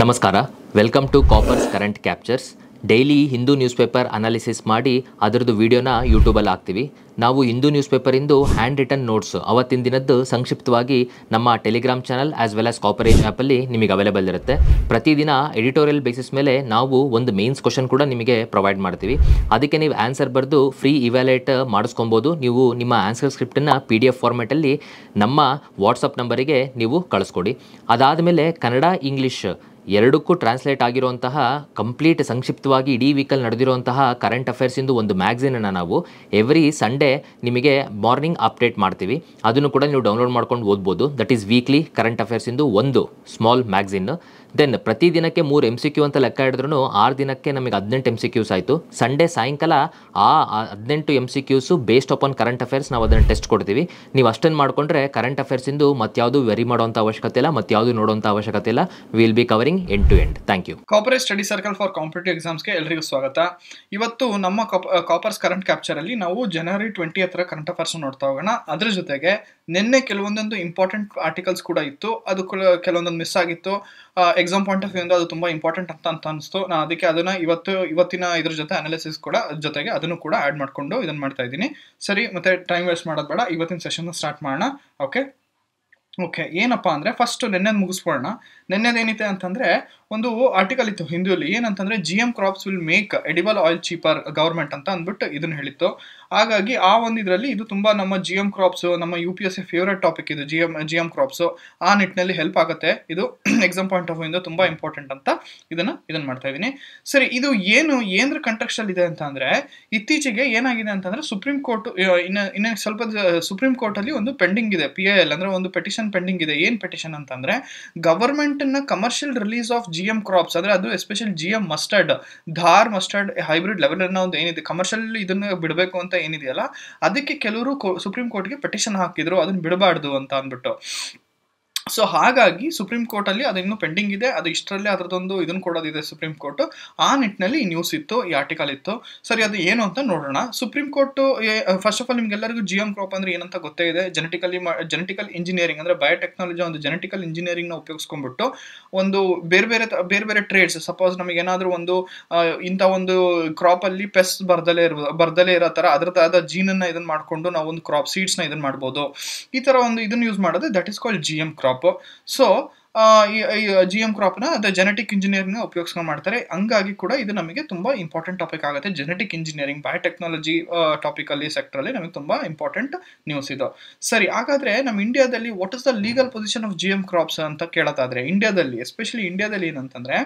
ನಮಸ್ಕಾರ welcome to Coppers current captures daily Hindu news paper analysis ಮಾಡಿ ಅದರದ್ದು ವಿಡಿಯೋನ ಯೂಟ್ಯೂಬಲ್ಲಿ ಹಾಕ್ತೀವಿ ನಾವು ಹಿಂದೂ ನ್ಯೂಸ್ ಪೇಪರಿಂದು ಹ್ಯಾಂಡ್ ರಿಟರ್ನ್ ನೋಟ್ಸ್ ಅವತ್ತಿನ ದಿನದ್ದು ಸಂಕ್ಷಿಪ್ತವಾಗಿ ನಮ್ಮ Telegram channel as well as ಕಾಪರೇಜ್ ಆ್ಯಪಲ್ಲಿ ನಿಮಗೆ ಅವೈಲೇಬಲ್ ಇರುತ್ತೆ ಪ್ರತಿದಿನ ಎಡಿಟೋರಿಯಲ್ ಬೇಸಿಸ್ ಮೇಲೆ ನಾವು ಒಂದು ಮೇನ್ಸ್ ಕ್ವಶನ್ ಕೂಡ ನಿಮಗೆ ಪ್ರೊವೈಡ್ ಮಾಡ್ತೀವಿ ಅದಕ್ಕೆ ನೀವು ಆನ್ಸರ್ ಬರೆದು ಫ್ರೀ ಇವ್ಯಾಲೇಟ್ ಮಾಡಿಸ್ಕೊಬೋದು ನೀವು ನಿಮ್ಮ ಆನ್ಸರ್ ಸ್ಕ್ರಿಪ್ಟನ್ನು ಪಿ ಡಿ ಎಫ್ ಫಾರ್ಮೆಟಲ್ಲಿ ನಮ್ಮ ವಾಟ್ಸಪ್ ನಂಬರಿಗೆ ನೀವು ಕಳಿಸ್ಕೊಡಿ ಅದಾದಮೇಲೆ ಕನ್ನಡ ಇಂಗ್ಲೀಷ್ ಎರಡಕ್ಕೂ ಟ್ರಾನ್ಸ್ಲೇಟ್ ಆಗಿರುವಂತಹ ಕಂಪ್ಲೀಟ್ ಸಂಕ್ಷಿಪ್ತವಾಗಿ ಇಡೀ ವೀಕಲ್ಲಿ ನಡೆದಿರುವಂತಹ ಕರೆಂಟ್ ಅಫೇರ್ಸಿಂದು ಒಂದು ಮ್ಯಾಗ್ಝಿನನ್ನು ನಾವು ಎವ್ರಿ ಸಂಡೇ ನಿಮಗೆ ಮಾರ್ನಿಂಗ್ ಅಪ್ಡೇಟ್ ಮಾಡ್ತೀವಿ ಅದನ್ನು ಕೂಡ ನೀವು ಡೌನ್ಲೋಡ್ ಮಾಡ್ಕೊಂಡು ಓದ್ಬೋದು ದಟ್ ಈಸ್ ವೀಕ್ಲಿ ಕರೆಂಟ್ ಅಫೇರ್ಸಿಂದು ಒಂದು ಸ್ಮಾಲ್ ಮ್ಯಾಗ್ಝಿನ್ ದೆನ್ ಪ್ರತಿ ದಿನಕ್ಕೆ ಮೂರು ಎಮ್ ಸಿ ಕ್ಯೂ ಅಂತ ಲೆಕ್ಕ ಹಿಡಿದ್ರು ಆರು ದಿನಕ್ಕೆ ನಮಗೆ ಹದಿನೆಂಟು ಎಮ್ ಸಿ ಕ್ಯೂಸ್ ಆಯಿತು ಸಂಡೇ ಸಾಯಂಕಾಲ ಆ ಹದಿನೆಂಟು M C Qs based upon current affairs ನಾವು ಅದನ್ನು ಟೆಸ್ಟ್ ಕೊಡ್ತೀವಿ ನೀವು ಅಷ್ಟೊಂದು ಮಾಡಿಕೊಂಡ್ರೆ ಕರೆಂಟ್ ಅಫೇರ್ಸಿಂದು ಮತ್ತಾವುದು ವೆರಿ ಮಾಡುವಂಥ ಅವಶ್ಯಕತೆ ಇಲ್ಲ ಮತ್ತಾವುದು ನೋಡುವಂಥ ಅವಶ್ಯಕತೆ ಇಲ್ಲ will be covering end to end thank you ಕಾಪರೇಟ್ ಸ್ಟಡಿ ಸರ್ಕಲ್ ಫಾರ್ ಕಾಂಪಿಟೇಟಿವ್ ಎಕ್ಸಾಮ್ಸ್ಗೆ ಎಲ್ಲರಿಗೂ ಸ್ವಾಗತ ಇವತ್ತು ನಮ್ಮ ಕಾಪರ್ಸ್ ಕರೆಂಟ್ ಕ್ಯಾಪ್ಚರಲ್ಲಿ ನಾವು ಜನವರಿ ಟ್ವೆಂಟಿ ಹತ್ರ ಕರೆಂಟ್ ಅಫೇರ್ಸ್ ನೋಡ್ತಾ ಹೋಗೋಣ ಅದ್ರ ಜೊತೆಗೆ ನಿನ್ನೆ ಕೆಲವೊಂದೊಂದು ಇಂಪಾರ್ಟೆಂಟ್ ಆರ್ಟಿಕಲ್ಸ್ ಕೂಡ ಇತ್ತು ಅದು ಕೆಲವೊಂದೊಂದು ಮಿಸ್ ಆಗಿತ್ತು ಎಕ್ಸಾಮ್ ಪಾಯಿಂಟ್ ಆಫ್ ವ್ಯೂಯಿಂದ ಅದು ತುಂಬಾ ಇಂಪಾರ್ಟೆಂಟ್ ಅಂತ ಅಂತ ಅನಿಸ್ತು ನಾನು ಅದಕ್ಕೆ ಅದನ್ನ ಇವತ್ತು ಇವತ್ತಿನ ಇದ್ರ ಜೊತೆ ಅನಾಲಿಸಿಸ್ ಕೂಡ ಜೊತೆಗೆ ಅದನ್ನು ಕೂಡ ಆ್ಯಡ್ ಮಾಡ್ಕೊಂಡು ಇದನ್ನ ಮಾಡ್ತಾ ಇದ್ದೀನಿ ಸರಿ ಮತ್ತೆ ಟೈಮ್ ವೇಸ್ಟ್ ಮಾಡೋದು ಬೇಡ ಇವತ್ತಿನ ಸೆಷನ್ ಸ್ಟಾರ್ಟ್ ಮಾಡೋಣ ಓಕೆ ಓಕೆ ಏನಪ್ಪ ಅಂದ್ರೆ ಫಸ್ಟ್ ನಿನ್ನೆ ಮುಗಿಸ್ಕೊಳ್ಳೋಣ ನಿನ್ನೆದೇನಿದೆ ಅಂತಂದ್ರೆ ಒಂದು ಆರ್ಟಿಕಲ್ ಇತ್ತು ಹಿಂದೂಲಿ ಏನಂತಂದ್ರೆ G M crops will make edible oil cheaper government ಅಂತ ಅಂದ್ಬಿಟ್ಟು ಇದನ್ನು ಹೇಳಿತ್ತು ಹಾಗಾಗಿ ಆ ಒಂದು ಇದರಲ್ಲಿ ಇದು ತುಂಬ ನಮ್ಮ ಜಿ ಎಂ ಕ್ರಾಪ್ಸ್ ನಮ್ಮ U P S a favourite topic ಇದು G M G M crops ಆ ನಿಟ್ಟಿನಲ್ಲಿ ಹೆಲ್ಪ್ ಆಗುತ್ತೆ ಇದು ಎಕ್ಸಾಮ್ ಪಾಯಿಂಟ್ ಆಫ್ ವ್ಯೂಯಿಂದ ತುಂಬ ಇಂಪಾರ್ಟೆಂಟ್ ಅಂತ ಇದನ್ನು ಇದನ್ನ ಮಾಡ್ತಾ ಇದ್ದೀನಿ ಸರಿ ಇದು ಏನು ಏನ್ರ ಅಲ್ಲಿ ಇದೆ ಅಂತ ಅಂದರೆ ಇತ್ತೀಚೆಗೆ ಏನಾಗಿದೆ ಅಂತಂದರೆ ಸುಪ್ರೀಂ ಕೋರ್ಟ್ ಇನ್ನು ಸ್ವಲ್ಪ ಸುಪ್ರೀಂ ಕೋರ್ಟ್ ಅಲ್ಲಿ ಒಂದು ಪೆಂಡಿಂಗ್ ಇದೆ ಪಿ ಐ ಎಲ್ ಅಂದರೆ ಒಂದು ಪೆಟಿಷನ್ ಪೆಂಡಿಂಗ್ ಇದೆ ಏನು ಪೆಟಿಷನ್ ಅಂತಂದ್ರೆ government commercial release of G M crops ಅಂದರೆ ಅದು special G M mustard Dhara mustard hybrid level ಒಂದು ಏನಿದೆ ಕಮರ್ಷಿಯಲ್ ಇದನ್ನ ಬಿಡಬೇಕು ಅಂತ ಏನಿದೆಯಲ್ಲ ಅದಕ್ಕೆ ಕೆಲವರು ಸುಪ್ರೀಂ ಕೋರ್ಟ್ಗೆ ಪಿಟಿಷನ್ ಹಾಕಿದ್ರು ಅದನ್ನ ಬಿಡಬಾರ್ದು ಅಂತ ಅಂದ್ಬಿಟ್ಟು ಸೊ ಹಾಗಾಗಿ ಸುಪ್ರೀಂ ಕೋರ್ಟಲ್ಲಿ ಅದು ಇನ್ನೂ ಪೆಂಡಿಂಗ್ ಇದೆ ಅದು ಇಷ್ಟರಲ್ಲೇ ಅದರದೊಂದು ಇದನ್ನು ಕೊಡೋದಿದೆ ಸುಪ್ರೀಂ ಕೋರ್ಟ್ ಆ ನಿಟ್ಟಿನಲ್ಲಿ ಈ ನ್ಯೂಸ್ ಇತ್ತು ಈ ಆರ್ಟಿಕಲ್ ಇತ್ತು ಸರಿ ಅದು ಏನು ಅಂತ ನೋಡೋಣ supreme court first of all ನಿಮ್ಗೆಲ್ಲರಿಗೂ ಜಿ ಎಂ ಕ್ರಾಪ್ ಅಂದ್ರೆ ಏನಂತ ಗೊತ್ತೇ ಇದೆ ಜೆನೆಟಿಕಲಿ ಜೆನೆಟಿಕಲ್ ಇಂಜಿನಿಯರಿಂಗ್ ಅಂದರೆ ಬಯೋಟೆಕ್ನಾಲಜಿ ಒಂದು ಜೆನೆಟಿಕಲ್ ಇಂಜಿನಿಯರಿಂಗ್ನ ಉಪಯೋಗಿಸ್ಕೊಂಡ್ಬಿಟ್ಟು ಒಂದು ಬೇರೆ ಬೇರೆ ಬೇರೆ ಬೇರೆ ಟ್ರೇಡ್ಸ್ ಸಪೋಸ್ ನಮಗೆ ಒಂದು ಇಂಥ ಒಂದು ಕ್ರಾಪಲ್ಲಿ ಪೆಸ್ಟ್ ಬರ್ದಲೇ ಇರ್ಬೋದು ಬರ್ದಲೇ ಇರೋ ಥರ ಜೀನ್ ಜೀನನ್ನು ಇದನ್ನ ಮಾಡಿಕೊಂಡು ನಾವು ಒಂದು ಕ್ರಾಪ್ ಸೀಡ್ಸ್ನ ಇದನ್ನ ಮಾಡ್ಬೋದು ಈ ಥರ ಒಂದು ಇದನ್ನ ಯೂಸ್ ಮಾಡೋದು that is called G M crop crop so G crop ಕ್ರಾಪ್ನ ಅದೇ ಜೆನೆಟಿಕ್ ಇಂಜಿನಿಯರಿಂಗ್ನ ಉಪಯೋಗಿಸ್ಕೊಂಡು ಮಾಡ್ತಾರೆ ಹಂಗಾಗಿ ಕೂಡ ಇದು ನಮಗೆ ತುಂಬ ಇಂಪಾರ್ಟೆಂಟ್ ಟಾಪಿಕ್ ಆಗುತ್ತೆ ಜೆನೆಟಿಕ್ ಇಂಜಿನಿಯರಿಂಗ್ ಬಯೋಟೆಕ್ನಾಲಜಿ ಟಾಪಿಕಲ್ಲಿ ಸೆಕ್ಟ್ರಲ್ಲಿ ನಮಗೆ ತುಂಬ ಇಂಪಾರ್ಟೆಂಟ್ ನ್ಯೂಸ್ ಇದು ಸರಿ ಹಾಗಾದರೆ ನಮ್ಮ ಇಂಡಿಯಾದಲ್ಲಿ what is the legal position of G M crops ಅಂತ ಕೇಳತ್ತಾದರೆ ಇಂಡಿಯಾದಲ್ಲಿ ಎಸ್ಪೆಷಲಿ ಇಂಡಿಯಾದಲ್ಲಿ ಏನಂತಂದರೆ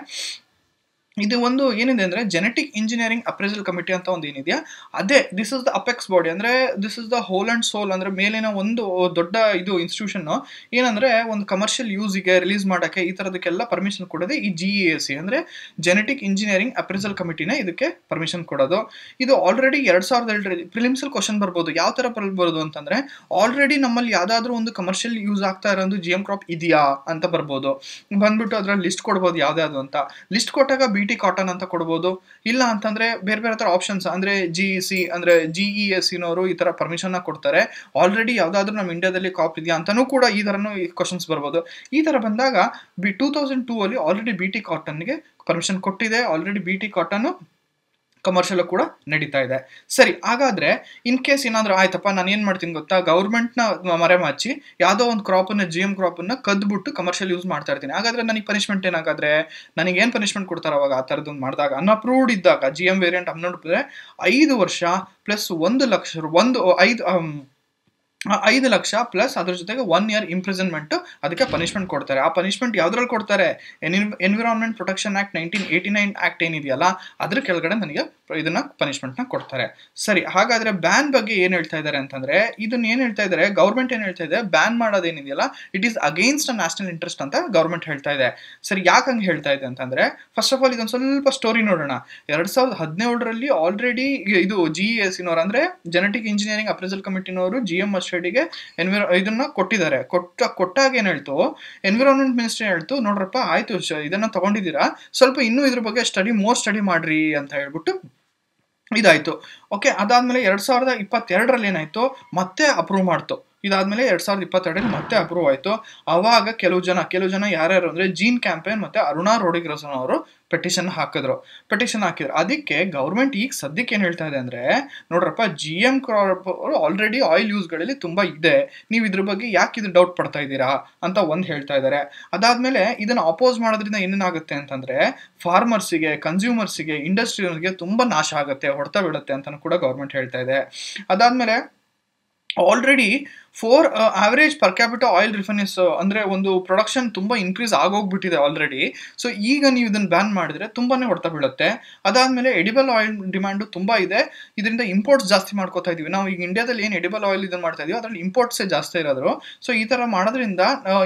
ಇದು ಒಂದು ಏನಿದೆ ಅಂದರೆ ಜೆನೆಟಿಕ್ ಇಂಜಿನಿಯರಿಂಗ್ ಅಪ್ರೆಸಲ್ ಕಮಿಟಿ ಅಂತ ಒಂದು ಏನಿದೆಯಾ ಅದೇ this is the apex body ಅಂದರೆ this is the whole and sole ಅಂದರೆ ಮೇಲಿನ ಒಂದು ದೊಡ್ಡ ಇದು ಇನ್ಸ್ಟಿಟ್ಯೂಷನ್ ಏನಂದರೆ ಒಂದು ಕಮರ್ಷಿಯಲ್ ಯೂಸಿಗೆ ರಿಲೀಸ್ ಮಾಡೋಕ್ಕೆ ಈ ಥರದಕ್ಕೆಲ್ಲ ಪರ್ಮಿಷನ್ ಕೊಡೋದು ಈ ಜಿ ಎ ಸಿ ಅಂದರೆ ಜೆನೆಟಿಕ್ ಇಂಜಿನಿಯರಿಂಗ್ ಅಪ್ರೆಸಲ್ ಕಮಿಟಿನೇ ಇದಕ್ಕೆ ಪರ್ಮಿಷನ್ ಕೊಡೋದು ಇದು ಆಲ್ರೆಡಿ ಎರಡು ಸಾವಿರದ ಎರಡರಲ್ಲಿ ಪ್ರಿಲಿಮ್ಸಲ್ಲಿ ಕ್ವಶನ್ ಬರ್ಬೋದು ಯಾವ ಥರ ಬರ್ಬೋದು ಅಂತಂದರೆ ಆಲ್ರೆಡಿ ನಮ್ಮಲ್ಲಿ ಯಾವುದಾದ್ರೂ ಒಂದು ಕಮರ್ಷಿಯಲ್ ಯೂಸ್ ಆಗ್ತಾ ಇರೋದು ಜಿ ಎಮ್ ಕ್ರಾಪ್ ಇದೆಯಾ ಅಂತ ಬರ್ಬೋದು ಬಂದ್ಬಿಟ್ಟು ಅದರಲ್ಲಿ ಲಿಸ್ಟ್ ಕೊಡ್ಬೋದು ಯಾವುದಾದ್ರು ಅಂತ ಲಿಸ್ಟ್ ಕೊಟ್ಟಾಗ ಬಿ ಟಿ ಕಾಟನ್ ಅಂತ ಕೊಡ್ಬೋದು ಇಲ್ಲ ಅಂತಂದರೆ ಬೇರೆ ಬೇರೆ ಥರ ಆಪ್ಷನ್ಸ್ ಅಂದರೆ ಜಿ ಇ e ಸಿ ಅಂದರೆ ಜಿ e ಇ ಎಸ್ ಸಿನವರು ಈ ಥರ ಪರ್ಮಿಷನ್ನ ಕೊಡ್ತಾರೆ ಆಲ್ರೆಡಿ ಯಾವುದಾದ್ರೂ ನಮ್ಮ ಇಂಡಿಯಾದಲ್ಲಿ ಕಾಪ್ ಇದೆಯಾ ಅಂತಲೂ ಕೂಡ ಈ ಥರನೂ ಕ್ವಶನ್ಸ್ ಬರ್ಬೋದು ಈ ಥರ ಬಂದಾಗ ಬಿ ಟೂ ತೌಸಂಡ್ ಟೂ ಅಲ್ಲಿ ಆಲ್ರೆಡಿ ಬಿ ಟಿ ಕಾಟನ್ಗೆ ಪರ್ಮಿಷನ್ ಕೊಟ್ಟಿದೆ ಆಲ್ರೆಡಿ ಬಿ ಟಿ ಕಾಟನ್ನು ಕಮರ್ಷಿಯಲ್ ಕೂಡ ನಡೀತಾ ಇದೆ ಸರಿ ಹಾಗಾದ್ರೆ ಇನ್ ಕೇಸ್ ಏನಾದರೂ ಆಯ್ತಪ್ಪ ನಾನು ಏನು ಮಾಡ್ತೀನಿ ಗೊತ್ತಾ ಗೌರ್ಮೆಂಟ್ನ ಮರೆ ಮಾಚಿ ಯಾವುದೋ ಒಂದು ಕ್ರಾಪನ್ನು ಜಿ ಎಮ್ ಕ್ರಾಪನ್ನು ಕದ್ಬಿಟ್ಟು ಕಮರ್ಷಿಯಲ್ ಯೂಸ್ ಮಾಡ್ತಾ ಇರ್ತೀನಿ ಹಾಗಾದ್ರೆ ನನಗೆ ಪನಿಷ್ಮೆಂಟ್ ಏನಾಗಾದ್ರೆ ನನಗೆ ಏನು ಪನಿಷ್ಮೆಂಟ್ ಕೊಡ್ತಾರೆ ಅವಾಗ ಆ ಥರದ್ದು ಮಾಡಿದಾಗ ಅನ್ಅಪ್ರೂವ್ಡ್ ಇದ್ದಾಗ ಜಿ ಎಮ್ ವೇರಿಯಂಟ್ ಅನ್ಬಿಟ್ರೆ ಐದು ವರ್ಷ ಪ್ಲಸ್ ಒಂದು ಲಕ್ಷ ಒಂದು ಐದು ಐದು ಲಕ್ಷ ಪ್ಲಸ್ ಅದ್ರ ಜೊತೆಗೆ ಒನ್ ಇಯರ್ ಇಂಪ್ರಿಸನ್ಮೆಂಟ್ ಅದಕ್ಕೆ ಪನಿಷ್ಮೆಂಟ್ ಕೊಡ್ತಾರೆ ಆ ಪನಿಷ್ಮೆಂಟ್ ಯಾವ್ದ್ರಲ್ಲಿ ಕೊಡ್ತಾರೆ environment protection act nineteen eighty nine act ಏನಿದೆಯಲ್ಲ ಅದ್ರ ಕೆಳಗಡೆ ನನಗೆ ಇದನ್ನ ಪನಿಷ್ಮೆಂಟ್ನ ಕೊಡ್ತಾರೆ ಸರಿ ಹಾಗಾದ್ರೆ ಬ್ಯಾನ್ ಬಗ್ಗೆ ಏನು ಹೇಳ್ತಾ ಇದ್ದಾರೆ ಅಂತಂದ್ರೆ ಇದನ್ನ ಏನು ಹೇಳ್ತಾ ಇದ್ದಾರೆ ಗೌರ್ಮೆಂಟ್ ಏನು ಹೇಳ್ತಾ ಇದೆ ಬ್ಯಾನ್ ಮಾಡೋದೇನಿದೆಯಲ್ಲ it is against national interest ಅಂತ ಗೌರ್ಮೆಂಟ್ ಹೇಳ್ತಾ ಇದೆ ಸರಿ ಯಾಕೆ ಹಂಗೆ ಹೇಳ್ತಾ ಇದೆ ಅಂತಂದ್ರೆ ಫಸ್ಟ್ ಆಫ್ ಆಲ್ ಇದೊಂದು ಸ್ವಲ್ಪ ಸ್ಟೋರಿ ನೋಡೋಣ ಎರಡ್ ಸಾವಿರದ ಹದಿನೇಳರಲ್ಲಿ ಆಲ್ರೆಡಿ ಇದು ಜಿ ಎಸ್ e ಇನ್ನೋರು ಅಂದ್ರೆ ಜೆನೆಟಿಕ್ ಇಂಜಿನಿಯರಿಂಗ್ ಅಪ್ರೈಸಲ್ ಕಮಿಟಿನವರು ಜಿ ಎಂ ಮಸ್ಟರ್ಡಿಗೆ ಎನ್ವಿರೋ ಇದನ್ನ ಕೊಟ್ಟಿದ್ದಾರೆ ಕೊಟ್ಟ ಕೊಟ್ಟಾಗ ಏನ್ ಹೇಳ್ತು ಎನ್ವಿರಾನ್ಮೆಂಟ್ ಮಿನಿಸ್ಟ್ರಿ ಹೇಳ್ತು ನೋಡ್ರಪ್ಪ ಆಯ್ತು ಇದನ್ನ ತಗೊಂಡಿದ್ದೀರಾ ಸ್ವಲ್ಪ ಇನ್ನೂ ಇದ್ರ ಬಗ್ಗೆ ಸ್ಟಡಿ ಮೋರ್ ಸ್ಟಡಿ ಮಾಡ್ರಿ ಅಂತ ಹೇಳ್ಬಿಟ್ಟು ಇದಾಯಿತು ಓಕೆ ಅದಾದಮೇಲೆ ಎರಡು ಸಾವಿರದ ಇಪ್ಪತ್ತೆರಡರಲ್ಲಿ ಏನಾಯಿತು ಮತ್ತೆ ಅಪ್ರೂವ್ ಮಾಡ್ತು ಇದಾದ್ಮೇಲೆ ಎರಡ್ ಸಾವಿರದ ಇಪ್ಪತ್ತೆರಡಲ್ಲಿ ಮತ್ತೆ ಅಪ್ರೂವ್ ಆಯಿತು ಆವಾಗ ಕೆಲವು ಜನ ಕೆಲವು ಜನ ಯಾರ್ಯಾರು ಅಂದ್ರೆ ಜೀನ್ ಕ್ಯಾಂಪೇನ್ ಮತ್ತೆ ಅರುಣಾ ರೋಡಿಗ್ರಸನ್ ಅವರು ಪೆಟಿಷನ್ ಹಾಕಿದ್ರು ಪೆಟಿಷನ್ ಹಾಕಿದ್ರು ಅದಕ್ಕೆ ಗೌರ್ಮೆಂಟ್ ಈಗ ಸದ್ಯಕ್ಕೆ ಏನು ಹೇಳ್ತಾ ಇದೆ ಅಂದ್ರೆ ನೋಡ್ರಪ್ಪ ಜಿ ಎಂ ಕ್ರಾಪ್ ಅವರು ಆಲ್ರೆಡಿ ಆಯಿಲ್ ಯೂಸ್ಗಳಲ್ಲಿ ತುಂಬಾ ಇದೆ ನೀವು ಇದ್ರ ಬಗ್ಗೆ ಯಾಕೆ ಇದು ಡೌಟ್ ಪಡ್ತಾ ಇದ್ದೀರಾ ಅಂತ ಒಂದು ಹೇಳ್ತಾ ಇದಾರೆ ಅದಾದ್ಮೇಲೆ ಇದನ್ನ ಅಪೋಸ್ ಮಾಡೋದ್ರಿಂದ ಏನೇನಾಗುತ್ತೆ ಅಂತಂದರೆ ಫಾರ್ಮರ್ಸಿಗೆ ಕನ್ಸ್ಯೂಮರ್ಸಿಗೆ ಇಂಡಸ್ಟ್ರಿಯವ್ರಿಗೆ ತುಂಬ ನಾಶ ಆಗುತ್ತೆ ಹೊಡೆತ ಬಿಡುತ್ತೆ ಅಂತ ಕೂಡ ಗೌರ್ಮೆಂಟ್ ಹೇಳ್ತಾ ಇದೆ ಅದಾದ್ಮೇಲೆ already four average per capita oil refines ಅಂದರೆ ಒಂದು ಪ್ರೊಡಕ್ಷನ್ ತುಂಬ ಇನ್ಕ್ರೀಸ್ ಆಗೋಗ್ಬಿಟ್ಟಿದೆ ಆಲ್ರೆಡಿ ಸೊ ಈಗ ನೀವು ಇದನ್ನು ಬ್ಯಾನ್ ಮಾಡಿದರೆ ತುಂಬಾ ಹೊಡೆತ ಬೀಳುತ್ತೆ ಅದಾದಮೇಲೆ ಎಡಿಬಲ್ ಆಯಿಲ್ ಡಿಮ್ಯಾಂಡು ತುಂಬ ಇದೆ ಇದರಿಂದ ಇಂಪೋರ್ಟ್ಸ್ ಜಾಸ್ತಿ ಮಾಡ್ಕೋತಾ ಇದ್ದೀವಿ ನಾವು ಈಗ ಇಂಡಿಯಾದಲ್ಲಿ ಏನು ಎಡಿಬಲ್ ಆಯಿಲ್ ಇದನ್ನು ಮಾಡ್ತಾ ಇದೀವಿ ಅದರಲ್ಲಿ ಇಂಪೋರ್ಟ್ಸೇ ಜಾಸ್ತಿ ಇರೋದು ಸೊ ಈ ಥರ ಮಾಡೋದ್ರಿಂದ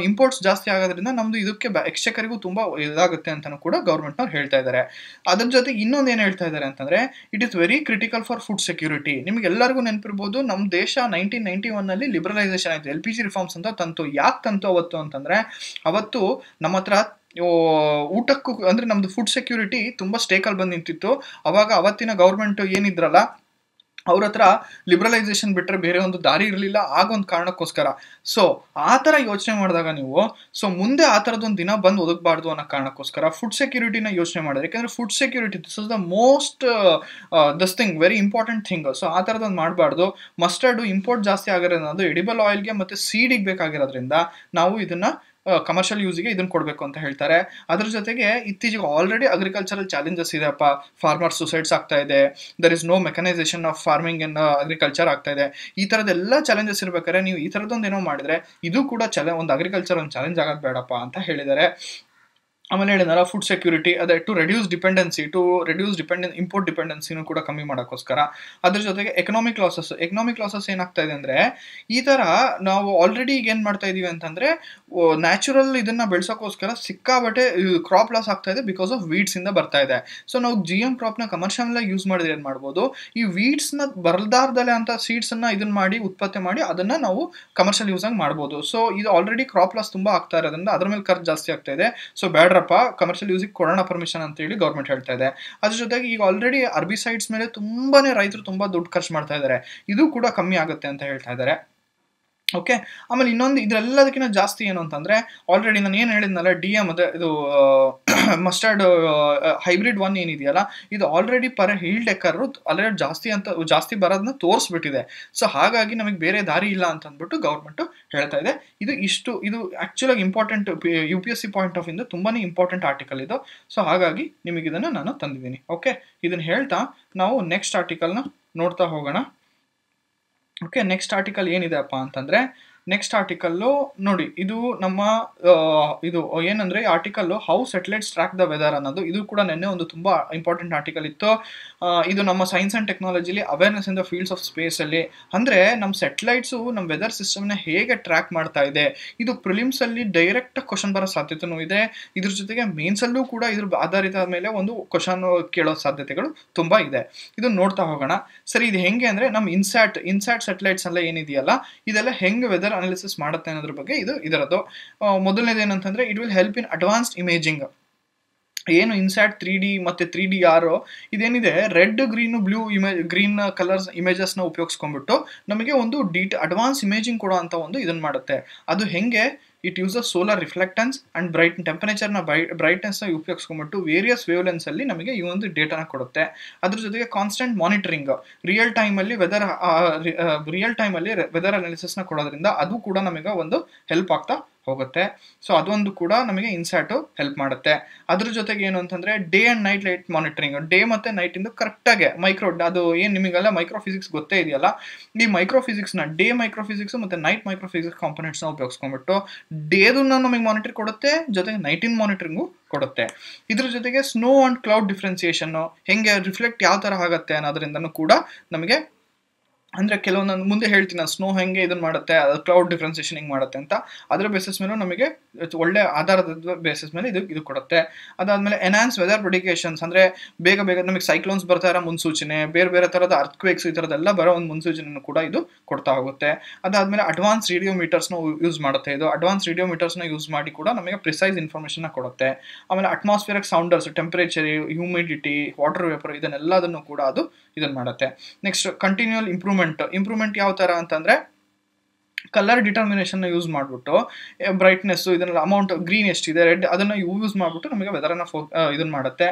ಇಂಪೋರ್ಟ್ಸ್ ಜಾಸ್ತಿ ಆಗೋದ್ರಿಂದ ನಮ್ದು ಇದಕ್ಕೆ ಯಕ್ಷಕರಿಗೂ ತುಂಬ ಇದಾಗುತ್ತೆ ಅಂತಲೂ ಕೂಡ ಗೌರ್ಮೆಂಟ್ನವ್ರು ಹೇಳ್ತಾ ಇದ್ದಾರೆ ಅದ್ರ ಜೊತೆ ಇನ್ನೊಂದು ಏನು ಹೇಳ್ತಾ ಇದ್ದಾರೆ ಅಂತಂದರೆ it is very critical for food security ನಿಮಗೆ ಎಲ್ಲರಿಗೂ ನೆನಪಿರ್ಬೋದು ನಮ್ಮ ದೇಶ ನೈನ್ಟೀನ್ ನೈಂಟಿ ಒನ್ನಲ್ಲಿ ಲಿಬರಲ್ ಲಿಬ್ರಲೈಸೇಷನ್ ಆಯಿತು ಎಲ್ ಪಿ ಜಿ ರಿಫಾರ್ಮ್ಸ್ ಅಂತ ತಂತು ಯಾಕೆ ತಂತು ಅವತ್ತು ಅಂತಂದರೆ ಅವತ್ತು ನಮ್ಮ ಹತ್ರ ಊಟಕ್ಕೂ ಅಂದರೆ ನಮ್ಮದು ಫುಡ್ ಸೆಕ್ಯೂರಿಟಿ ತುಂಬ ಸ್ಟೇಕಲ್ಲಿ ಬಂದು ನಿಂತಿತ್ತು ಅವಾಗ ಅವತ್ತಿನ ಗೌರ್ಮೆಂಟು ಏನಿದ್ರಲ್ಲ ಅವ್ರ ಹತ್ರ ಲಿಬ್ರಲೈಸೇಷನ್ ಬಿಟ್ಟರೆ ಬೇರೆ ಒಂದು ದಾರಿ ಇರಲಿಲ್ಲ ಆಗೊಂದು ಕಾರಣಕ್ಕೋಸ್ಕರ ಸೊ ಆ ಥರ ಯೋಚನೆ ಮಾಡಿದಾಗ ನೀವು ಸೊ ಮುಂದೆ ಆ ಥರದೊಂದು ದಿನ ಬಂದು ಒದಗಬಾರ್ದು ಅನ್ನೋ ಕಾರಣಕ್ಕೋಸ್ಕರ ಫುಡ್ ಸೆಕ್ಯೂರಿಟಿನ ಯೋಚನೆ ಮಾಡೋದು ಯಾಕಂದರೆ food security this is the most thus thing very important thing so ಆ ಥರದೊಂದು ಮಾಡಬಾರ್ದು ಮಸ್ಟರ್ಡು ಇಂಪೋರ್ಟ್ ಜಾಸ್ತಿ ಆಗಿರೋದು ಎಡಿಬಲ್ ಆಯಿಲ್ಗೆ ಮತ್ತು ಸೀಡಿಗೆ ಬೇಕಾಗಿರೋದ್ರಿಂದ ನಾವು ಇದನ್ನು ಕಮರ್ಷಿಯಲ್ ಯೂಸಿಗೆ ಇದನ್ನು ಕೊಡಬೇಕು ಅಂತ ಹೇಳ್ತಾರೆ ಅದ್ರ ಜೊತೆಗೆ ಇತ್ತೀಚೆಗೆ ಆಲ್ರೆಡಿ ಅಗ್ರಿಕಲ್ಚರಲ್ ಚಾಲೆಂಜಸ್ ಇದೆಯಪ್ಪ ಫಾರ್ಮರ್ ಸುಸೈಡ್ಸ್ ಆಗ್ತಾ ಇದೆ there is no mechanisation of farming in agriculture ಆಗ್ತಾ ಇದೆ ಈ ಥರದ್ದೆಲ್ಲ ಚಾಲೆಂಜಸ್ ಇರ್ಬೇಕಾದ್ರೆ ನೀವು ಈ ಥರದ್ದೊಂದು ಏನೋ ಮಾಡಿದ್ರೆ ಇದು ಕೂಡ ಚಲ ಒಂದು ಅಗ್ರಿಕಲ್ಚರ್ ಒಂದು ಚಾಲೆಂಜ್ ಆಗೋದು ಬೇಡಪ್ಪ ಅಂತ ಹೇಳಿದ್ದಾರೆ ಆಮೇಲೆ ಹೇಳಿದಾರ ಫುಡ್ ಸೆಕ್ಯೂರಿಟಿ ಅದೇ to reduce dependency to reduce dependence import ಡಿಪೆಡೆನ್ಸಿನೂ ಕೂಡ ಕಮ್ಮಿ ಮಾಡೋಕ್ಕೋಸ್ಕರ ಅದ್ರ ಜೊತೆಗೆ ಎಕನಾಮಿಕ್ ಲಾಸಸ್ ಎಕನಾಮಿಕ್ ಲಾಸಸ್ ಏನಾಗ್ತಾ ಇದೆ ಅಂದರೆ ಈ ಥರ ನಾವು ಆಲ್ರೆಡಿ ಈಗ ಏನು ಮಾಡ್ತಾ ಇದೀವಿ ಅಂತಂದರೆ ನ್ಯಾಚುರಲ್ ಇದನ್ನು ಬೆಳೆಸೋಕ್ಕೋಸ್ಕರ ಸಿಕ್ಕಾಬಟ್ಟೆ ಕ್ರಾಪ್ ಲಾಸ್ ಆಗ್ತಾ ಇದೆ ಬಿಕಾಸ್ ಆಫ್ ವೀಡ್ಸಿಂದ ಬರ್ತಾ ಇದೆ ಸೊ ನಾವು ಜಿ ಎಮ್ ಕ್ರಾಪ್ನ ಕಮರ್ಷಿಯಲ್ ಯೂಸ್ ಮಾಡಿದ್ರೆ ಏನು ಮಾಡ್ಬೋದು ಈ ವೀಡ್ಸ್ನ ಬರಲಾರ್ದಲೆ ಅಂತ ಸೀಡ್ಸನ್ನು ಇದನ್ನು ಮಾಡಿ ಉತ್ಪತ್ತಿ ಮಾಡಿ ಅದನ್ನು ನಾವು ಕಮರ್ಷಿಯಲ್ ಯೂಸಾಗಿ ಮಾಡ್ಬೋದು ಸೊ ಇದು ಆಲ್ರೆಡಿ ಕ್ರಾಪ್ ಲಾಸ್ ತುಂಬ ಆಗ್ತಾ ಇರೋದ್ರಿಂದ ಅದ್ರ ಮೇಲೆ ಖರ್ಚು ಜಾಸ್ತಿ ಆಗ್ತಾ ಇದೆ ಸೊ ಬ್ಯಾಡ್ರ ಮಾಡಪ್ಪ ಕಮರ್ಷಿಯಲ್ ಯೂಸಿಗೆ ಕೊಡೋಣ ಪರ್ಮಿಷನ್ ಅಂತ ಹೇಳಿ ಗೌರ್ಮೆಂಟ್ ಹೇಳ್ತಾ ಇದೆ ಅದ್ರ ಜೊತೆಗೆ ಈಗ ಆಲ್ರೆಡಿ ಅರ್ಬಿಸೈಡ್ಸ್ ಮೇಲೆ ತುಂಬಾನೇ ರೈತರು ತುಂಬಾ ದುಡ್ಡು ಖರ್ಚು ಮಾಡ್ತಾ ಇದ್ದಾರೆ ಇದು ಕೂಡ ಕಮ್ಮಿ ಆಗುತ್ತೆ ಅಂತ ಹೇಳ್ತಾ ಇದ್ದಾರೆ ಓಕೆ ಆಮೇಲೆ ಇನ್ನೊಂದು ಇದೆಲ್ಲದಕ್ಕಿಂತ ಜಾಸ್ತಿ ಏನು ಅಂತಂದರೆ ಆಲ್ರೆಡಿ ನಾನು ಏನು ಹೇಳಿದ್ನಲ್ಲ ಡಿ ಎಮ್ ಅದೇ ಇದು ಮಸ್ಟರ್ಡ್ ಹೈಬ್ರಿಡ್ ಒನ್ ಏನಿದೆಯಲ್ಲ ಇದು already per yield acre already ಜಾಸ್ತಿ ಅಂತ ಜಾಸ್ತಿ ಬರೋದನ್ನ ತೋರಿಸ್ಬಿಟ್ಟಿದೆ ಸೊ ಹಾಗಾಗಿ ನಮಗೆ ಬೇರೆ ದಾರಿ ಇಲ್ಲ ಅಂತ ಅಂದ್ಬಿಟ್ಟು ಗೌರ್ಮೆಂಟು ಹೇಳ್ತಾ ಇದೆ ಇದು ಇಷ್ಟು ಇದು ಆ್ಯಕ್ಚುಲಾಗಿ important U P S C point of ಇಂದ ತುಂಬಾ ಇಂಪಾರ್ಟೆಂಟ್ ಆರ್ಟಿಕಲ್ ಇದು ಸೊ ಹಾಗಾಗಿ ನಿಮಗಿದನ್ನು ನಾನು ತಂದಿದ್ದೀನಿ ಓಕೆ ಇದನ್ನು ಹೇಳ್ತಾ ನಾವು ನೆಕ್ಸ್ಟ್ ಆರ್ಟಿಕಲ್ನ ನೋಡ್ತಾ ಹೋಗೋಣ ಓಕೆ ನೆಕ್ಸ್ಟ್ ಆರ್ಟಿಕಲ್ ಅಪ್ಪ ಅಂತಂದ್ರೆ ನೆಕ್ಸ್ಟ್ ಆರ್ಟಿಕಲ್ಲು ನೋಡಿ ಇದು ನಮ್ಮ ಇದು ಏನಂದ್ರೆ article how satellites track the weather ಅನ್ನೋದು ಇದು ಕೂಡ ನಿನ್ನೆ ಒಂದು ತುಂಬಾ ಇಂಪಾರ್ಟೆಂಟ್ ಆರ್ಟಿಕಲ್ ಇತ್ತು ಇದು ನಮ್ಮ ಸೈನ್ಸ್ ಅಂಡ್ ಟೆಕ್ನಾಲಜಿಲಿ awareness in the fields of space ಅಲ್ಲಿ ಅಂದ್ರೆ ನಮ್ಮ ಸೆಟ್ಲೈಟ್ಸು ನಮ್ಮ ವೆದರ್ ಸಿಸ್ಟಮ್ನ ಹೇಗೆ ಟ್ರ್ಯಾಕ್ ಮಾಡ್ತಾ ಇದೆ ಇದು ಪ್ರಿಲಿಮ್ಸ್ ಅಲ್ಲಿ ಡೈರೆಕ್ಟ್ ಕ್ವಶನ್ ಬರೋ ಸಾಧ್ಯತೆನೂ ಇದೆ ಇದ್ರ ಜೊತೆಗೆ ಮೇನ್ಸಲ್ಲೂ ಕೂಡ ಇದ್ರ ಆಧಾರಿತ ಮೇಲೆ ಒಂದು ಕ್ವಶನ್ ಕೇಳೋ ಸಾಧ್ಯತೆಗಳು ತುಂಬಾ ಇದೆ ಇದು ನೋಡ್ತಾ ಹೋಗೋಣ ಸರಿ ಇದು ಹೆಂಗೆ ಅಂದ್ರೆ ನಮ್ಮ ಇನ್ಸ್ಯಾಟ್ ಇನ್ಸ್ಯಾಟ್ ಸೆಟಲೈಟ್ಸ್ ಎಲ್ಲ ಏನಿದೆಯಲ್ಲ ಇದೆಲ್ಲ ಹೆಂಗ್ ವೆದರ್ ಅನಾಲಿಸಿಸ್ ಮಾಡುತ್ತೆ ಅನ್ನೋದ್ರ ಬಗ್ಗೆ ಇದು ಇದರದ್ದು ಮೊದಲನೇದು ಏನಂತಂದ್ರೆ it will help in advanced imaging ಏನು ಇನ್ಸ್ಯಾಟ್ ತ್ರೀ ಡಿ ಮತ್ತು ತ್ರೀ ಡಿ ಆರ್ ಇದೇನಿದೆ ರೆಡ್ ಗ್ರೀನ್ ಬ್ಲೂ ಇಮೇ ಗ್ರೀನ್ ಕಲರ್ಸ್ ಇಮೇಜಸ್ನ ಉಪಯೋಗಿಸ್ಕೊಂಡ್ಬಿಟ್ಟು ನಮಗೆ ಒಂದು ಡೀಟ್ ಅಡ್ವಾನ್ಸ್ ಇಮೇಜಿಂಗ್ ಕೊಡೋ ಒಂದು ಇದನ್ನ ಮಾಡುತ್ತೆ ಅದು ಹೆಂಗೆ it use a solar reflectance and bright ಟೆಂಪರೇಚರ್ನ ಬೈ ಬ್ರೈಟ್ನೆಸ್ನ ಉಪಯೋಗಿಸ್ಕೊಂಬಿಟ್ಟು ವೇರಿಯಸ್ ಅಲ್ಲಿ ನಮಗೆ ಈ ಒಂದು ಡೇಟಾನ ಕೊಡುತ್ತೆ ಅದ್ರ ಜೊತೆಗೆ ಕಾನ್ಸ್ಟೆಂಟ್ ಮಾನಿಟರಿಂಗ್ ರಿಯಲ್ ಟೈಮಲ್ಲಿ ವೆದರ್ ರಿಯಲ್ ಟೈಮಲ್ಲಿ ವೆದರ್ ಅನಾಲಿಸಿಸ್ನ ಕೊಡೋದ್ರಿಂದ ಅದು ಕೂಡ ನಮಗೆ ಒಂದು ಹೆಲ್ಪ್ ಆಗ್ತಾ ಹೋಗುತ್ತೆ ಸೊ ಅದೊಂದು ಕೂಡ ನಮಗೆ ಇನ್ಸ್ಯಾಟು ಹೆಲ್ಪ್ ಮಾಡುತ್ತೆ ಅದ್ರ ಜೊತೆಗೆ ಏನು ಅಂತಂದರೆ day and night light monitoring day ಮತ್ತು ನೈಟಿಂದು ಕರೆಕ್ಟಾಗೆ ಮೈಕ್ರೋ ಅದು ಏನು ನಿಮಗೆಲ್ಲ ಮೈಕ್ರೋಫಿಸಿಕ್ಸ್ ಗೊತ್ತೇ ಇದೆಯಲ್ಲ ಈ ಮೈಕ್ರೋಫಿಸಿಕ್ಸ್ನ ಡೇ ಮೈಕ್ರೋ ಫಿಸಿಕ್ಸ್ ಮತ್ತು ನೈಟ್ ಮೈಕ್ರೋಫಿಸಿಕ್ಸ್ ಫಿಸಿಕ್ಸ್ ಕಾಂಪೊನೆಂಟ್ಸ್ನ ಉಪಯೋಗಿಸ್ಕೊಂಡ್ಬಿಟ್ಟು ಡೇದು ನಮಗೆ ಮಾನಿಟರ್ ಕೊಡುತ್ತೆ ಜೊತೆಗೆ ನೈಟಿನ್ ಮಾನಿಟ್ರಿಂಗು ಕೊಡುತ್ತೆ ಇದ್ರ ಜೊತೆಗೆ ಸ್ನೋ ಆ್ಯಂಡ್ ಕ್ಲೌಡ್ ಡಿಫ್ರೆನ್ಸಿಯೇಷನ್ನು ಹೆಂಗೆ ರಿಫ್ಲೆಕ್ಟ್ ಯಾವ ಥರ ಆಗುತ್ತೆ ಅನ್ನೋದ್ರಿಂದನೂ ಕೂಡ ನಮಗೆ ಅಂದರೆ ಕೆಲವೊಂದು ನಾನು ಮುಂದೆ ಹೇಳ್ತೀನಿ ನಾನು ಸ್ನೋ ಹೆಂಗೆ ಇದನ್ನು ಮಾಡುತ್ತೆ ಅದು ಕ್ಲೌಡ್ ಡಿಫ್ರೆನ್ಸೇಷನ್ ಹೆಂಗೆ ಮಾಡುತ್ತೆ ಅಂತ ಅದರ ಬೇಸಿಸ್ ಮೇಲೂ ನಮಗೆ ಒಳ್ಳೆ ಆಧಾರದ ಬೇಸಿಸ್ ಮೇಲೆ ಇದು ಇದು ಕೊಡುತ್ತೆ ಅದಾದಮೇಲೆ ಎನ್ಹಾನ್ಸ್ ವೆದರ್ ಪ್ರೊಡಿಕೇಷನ್ಸ್ ಅಂದರೆ ಬೇಗ ಬೇಗ ನಮಗೆ ಸೈಕ್ಲೋನ್ಸ್ ಬರ್ತಾ ಇರೋ ಮುನ್ಸೂಚನೆ ಬೇರೆ ಬೇರೆ ಥರದ ಅರ್ಥಕ್ವೇಕ್ಸ್ ಈ ಥರದ್ದೆಲ್ಲ ಬರೋ ಒಂದು ಮುನ್ಸೂಚನೆಯನ್ನು ಕೂಡ ಇದು ಕೊಡ್ತಾ ಹೋಗುತ್ತೆ ಅದಾದಮೇಲೆ ಅಡ್ವಾನ್ಸ್ ರೇಡಿಯೋ ಮೀಟರ್ಸ್ನ ಯೂಸ್ ಮಾಡುತ್ತೆ ಇದು ಅಡ್ವಾನ್ಸ್ ರೇಡಿಯೋ ಮೀಟರ್ಸ್ನ ಯೂಸ್ ಮಾಡಿ ಕೂಡ ನಮಗೆ ಪ್ರಿಸೈಸ್ ಇನ್ಫಾರ್ಮೇಷನ್ನ ಕೊಡುತ್ತೆ ಆಮೇಲೆ atmospheric sounders temperature humidity water vapour ಇದನ್ನೆಲ್ಲದನ್ನು ಕೂಡ ಅದು ಇದನ್ನ ಮಾಡುತ್ತೆ ನೆಕ್ಸ್ಟ್ ಕಂಟಿನ್ಯೂಯಲ್ ಇಂಪ್ರೂವ್ಮೆಂಟ್ ಇಂಪ್ರೂವ್ಮೆಂಟ್ ಯಾವ ಥರ ಅಂತಂದ್ರೆ ಕಲರ್ ಡಿಟರ್ಮಿನೇಷನ್ನ ಯೂಸ್ ಮಾಡಿಬಿಟ್ಟು ಬ್ರೈಟ್ನೆಸ್ಸು ಇದನ್ನೆಲ್ಲ ಅಮೌಂಟ್ ಗ್ರೀನ್ ಎಷ್ಟಿದೆ ರೆಡ್ ಅದನ್ನು ಯೂಸ್ ಮಾಡಿಬಿಟ್ಟು ನಮಗೆ ವೆದರನ್ನ ಫೋ ಇದನ್ನ ಮಾಡುತ್ತೆ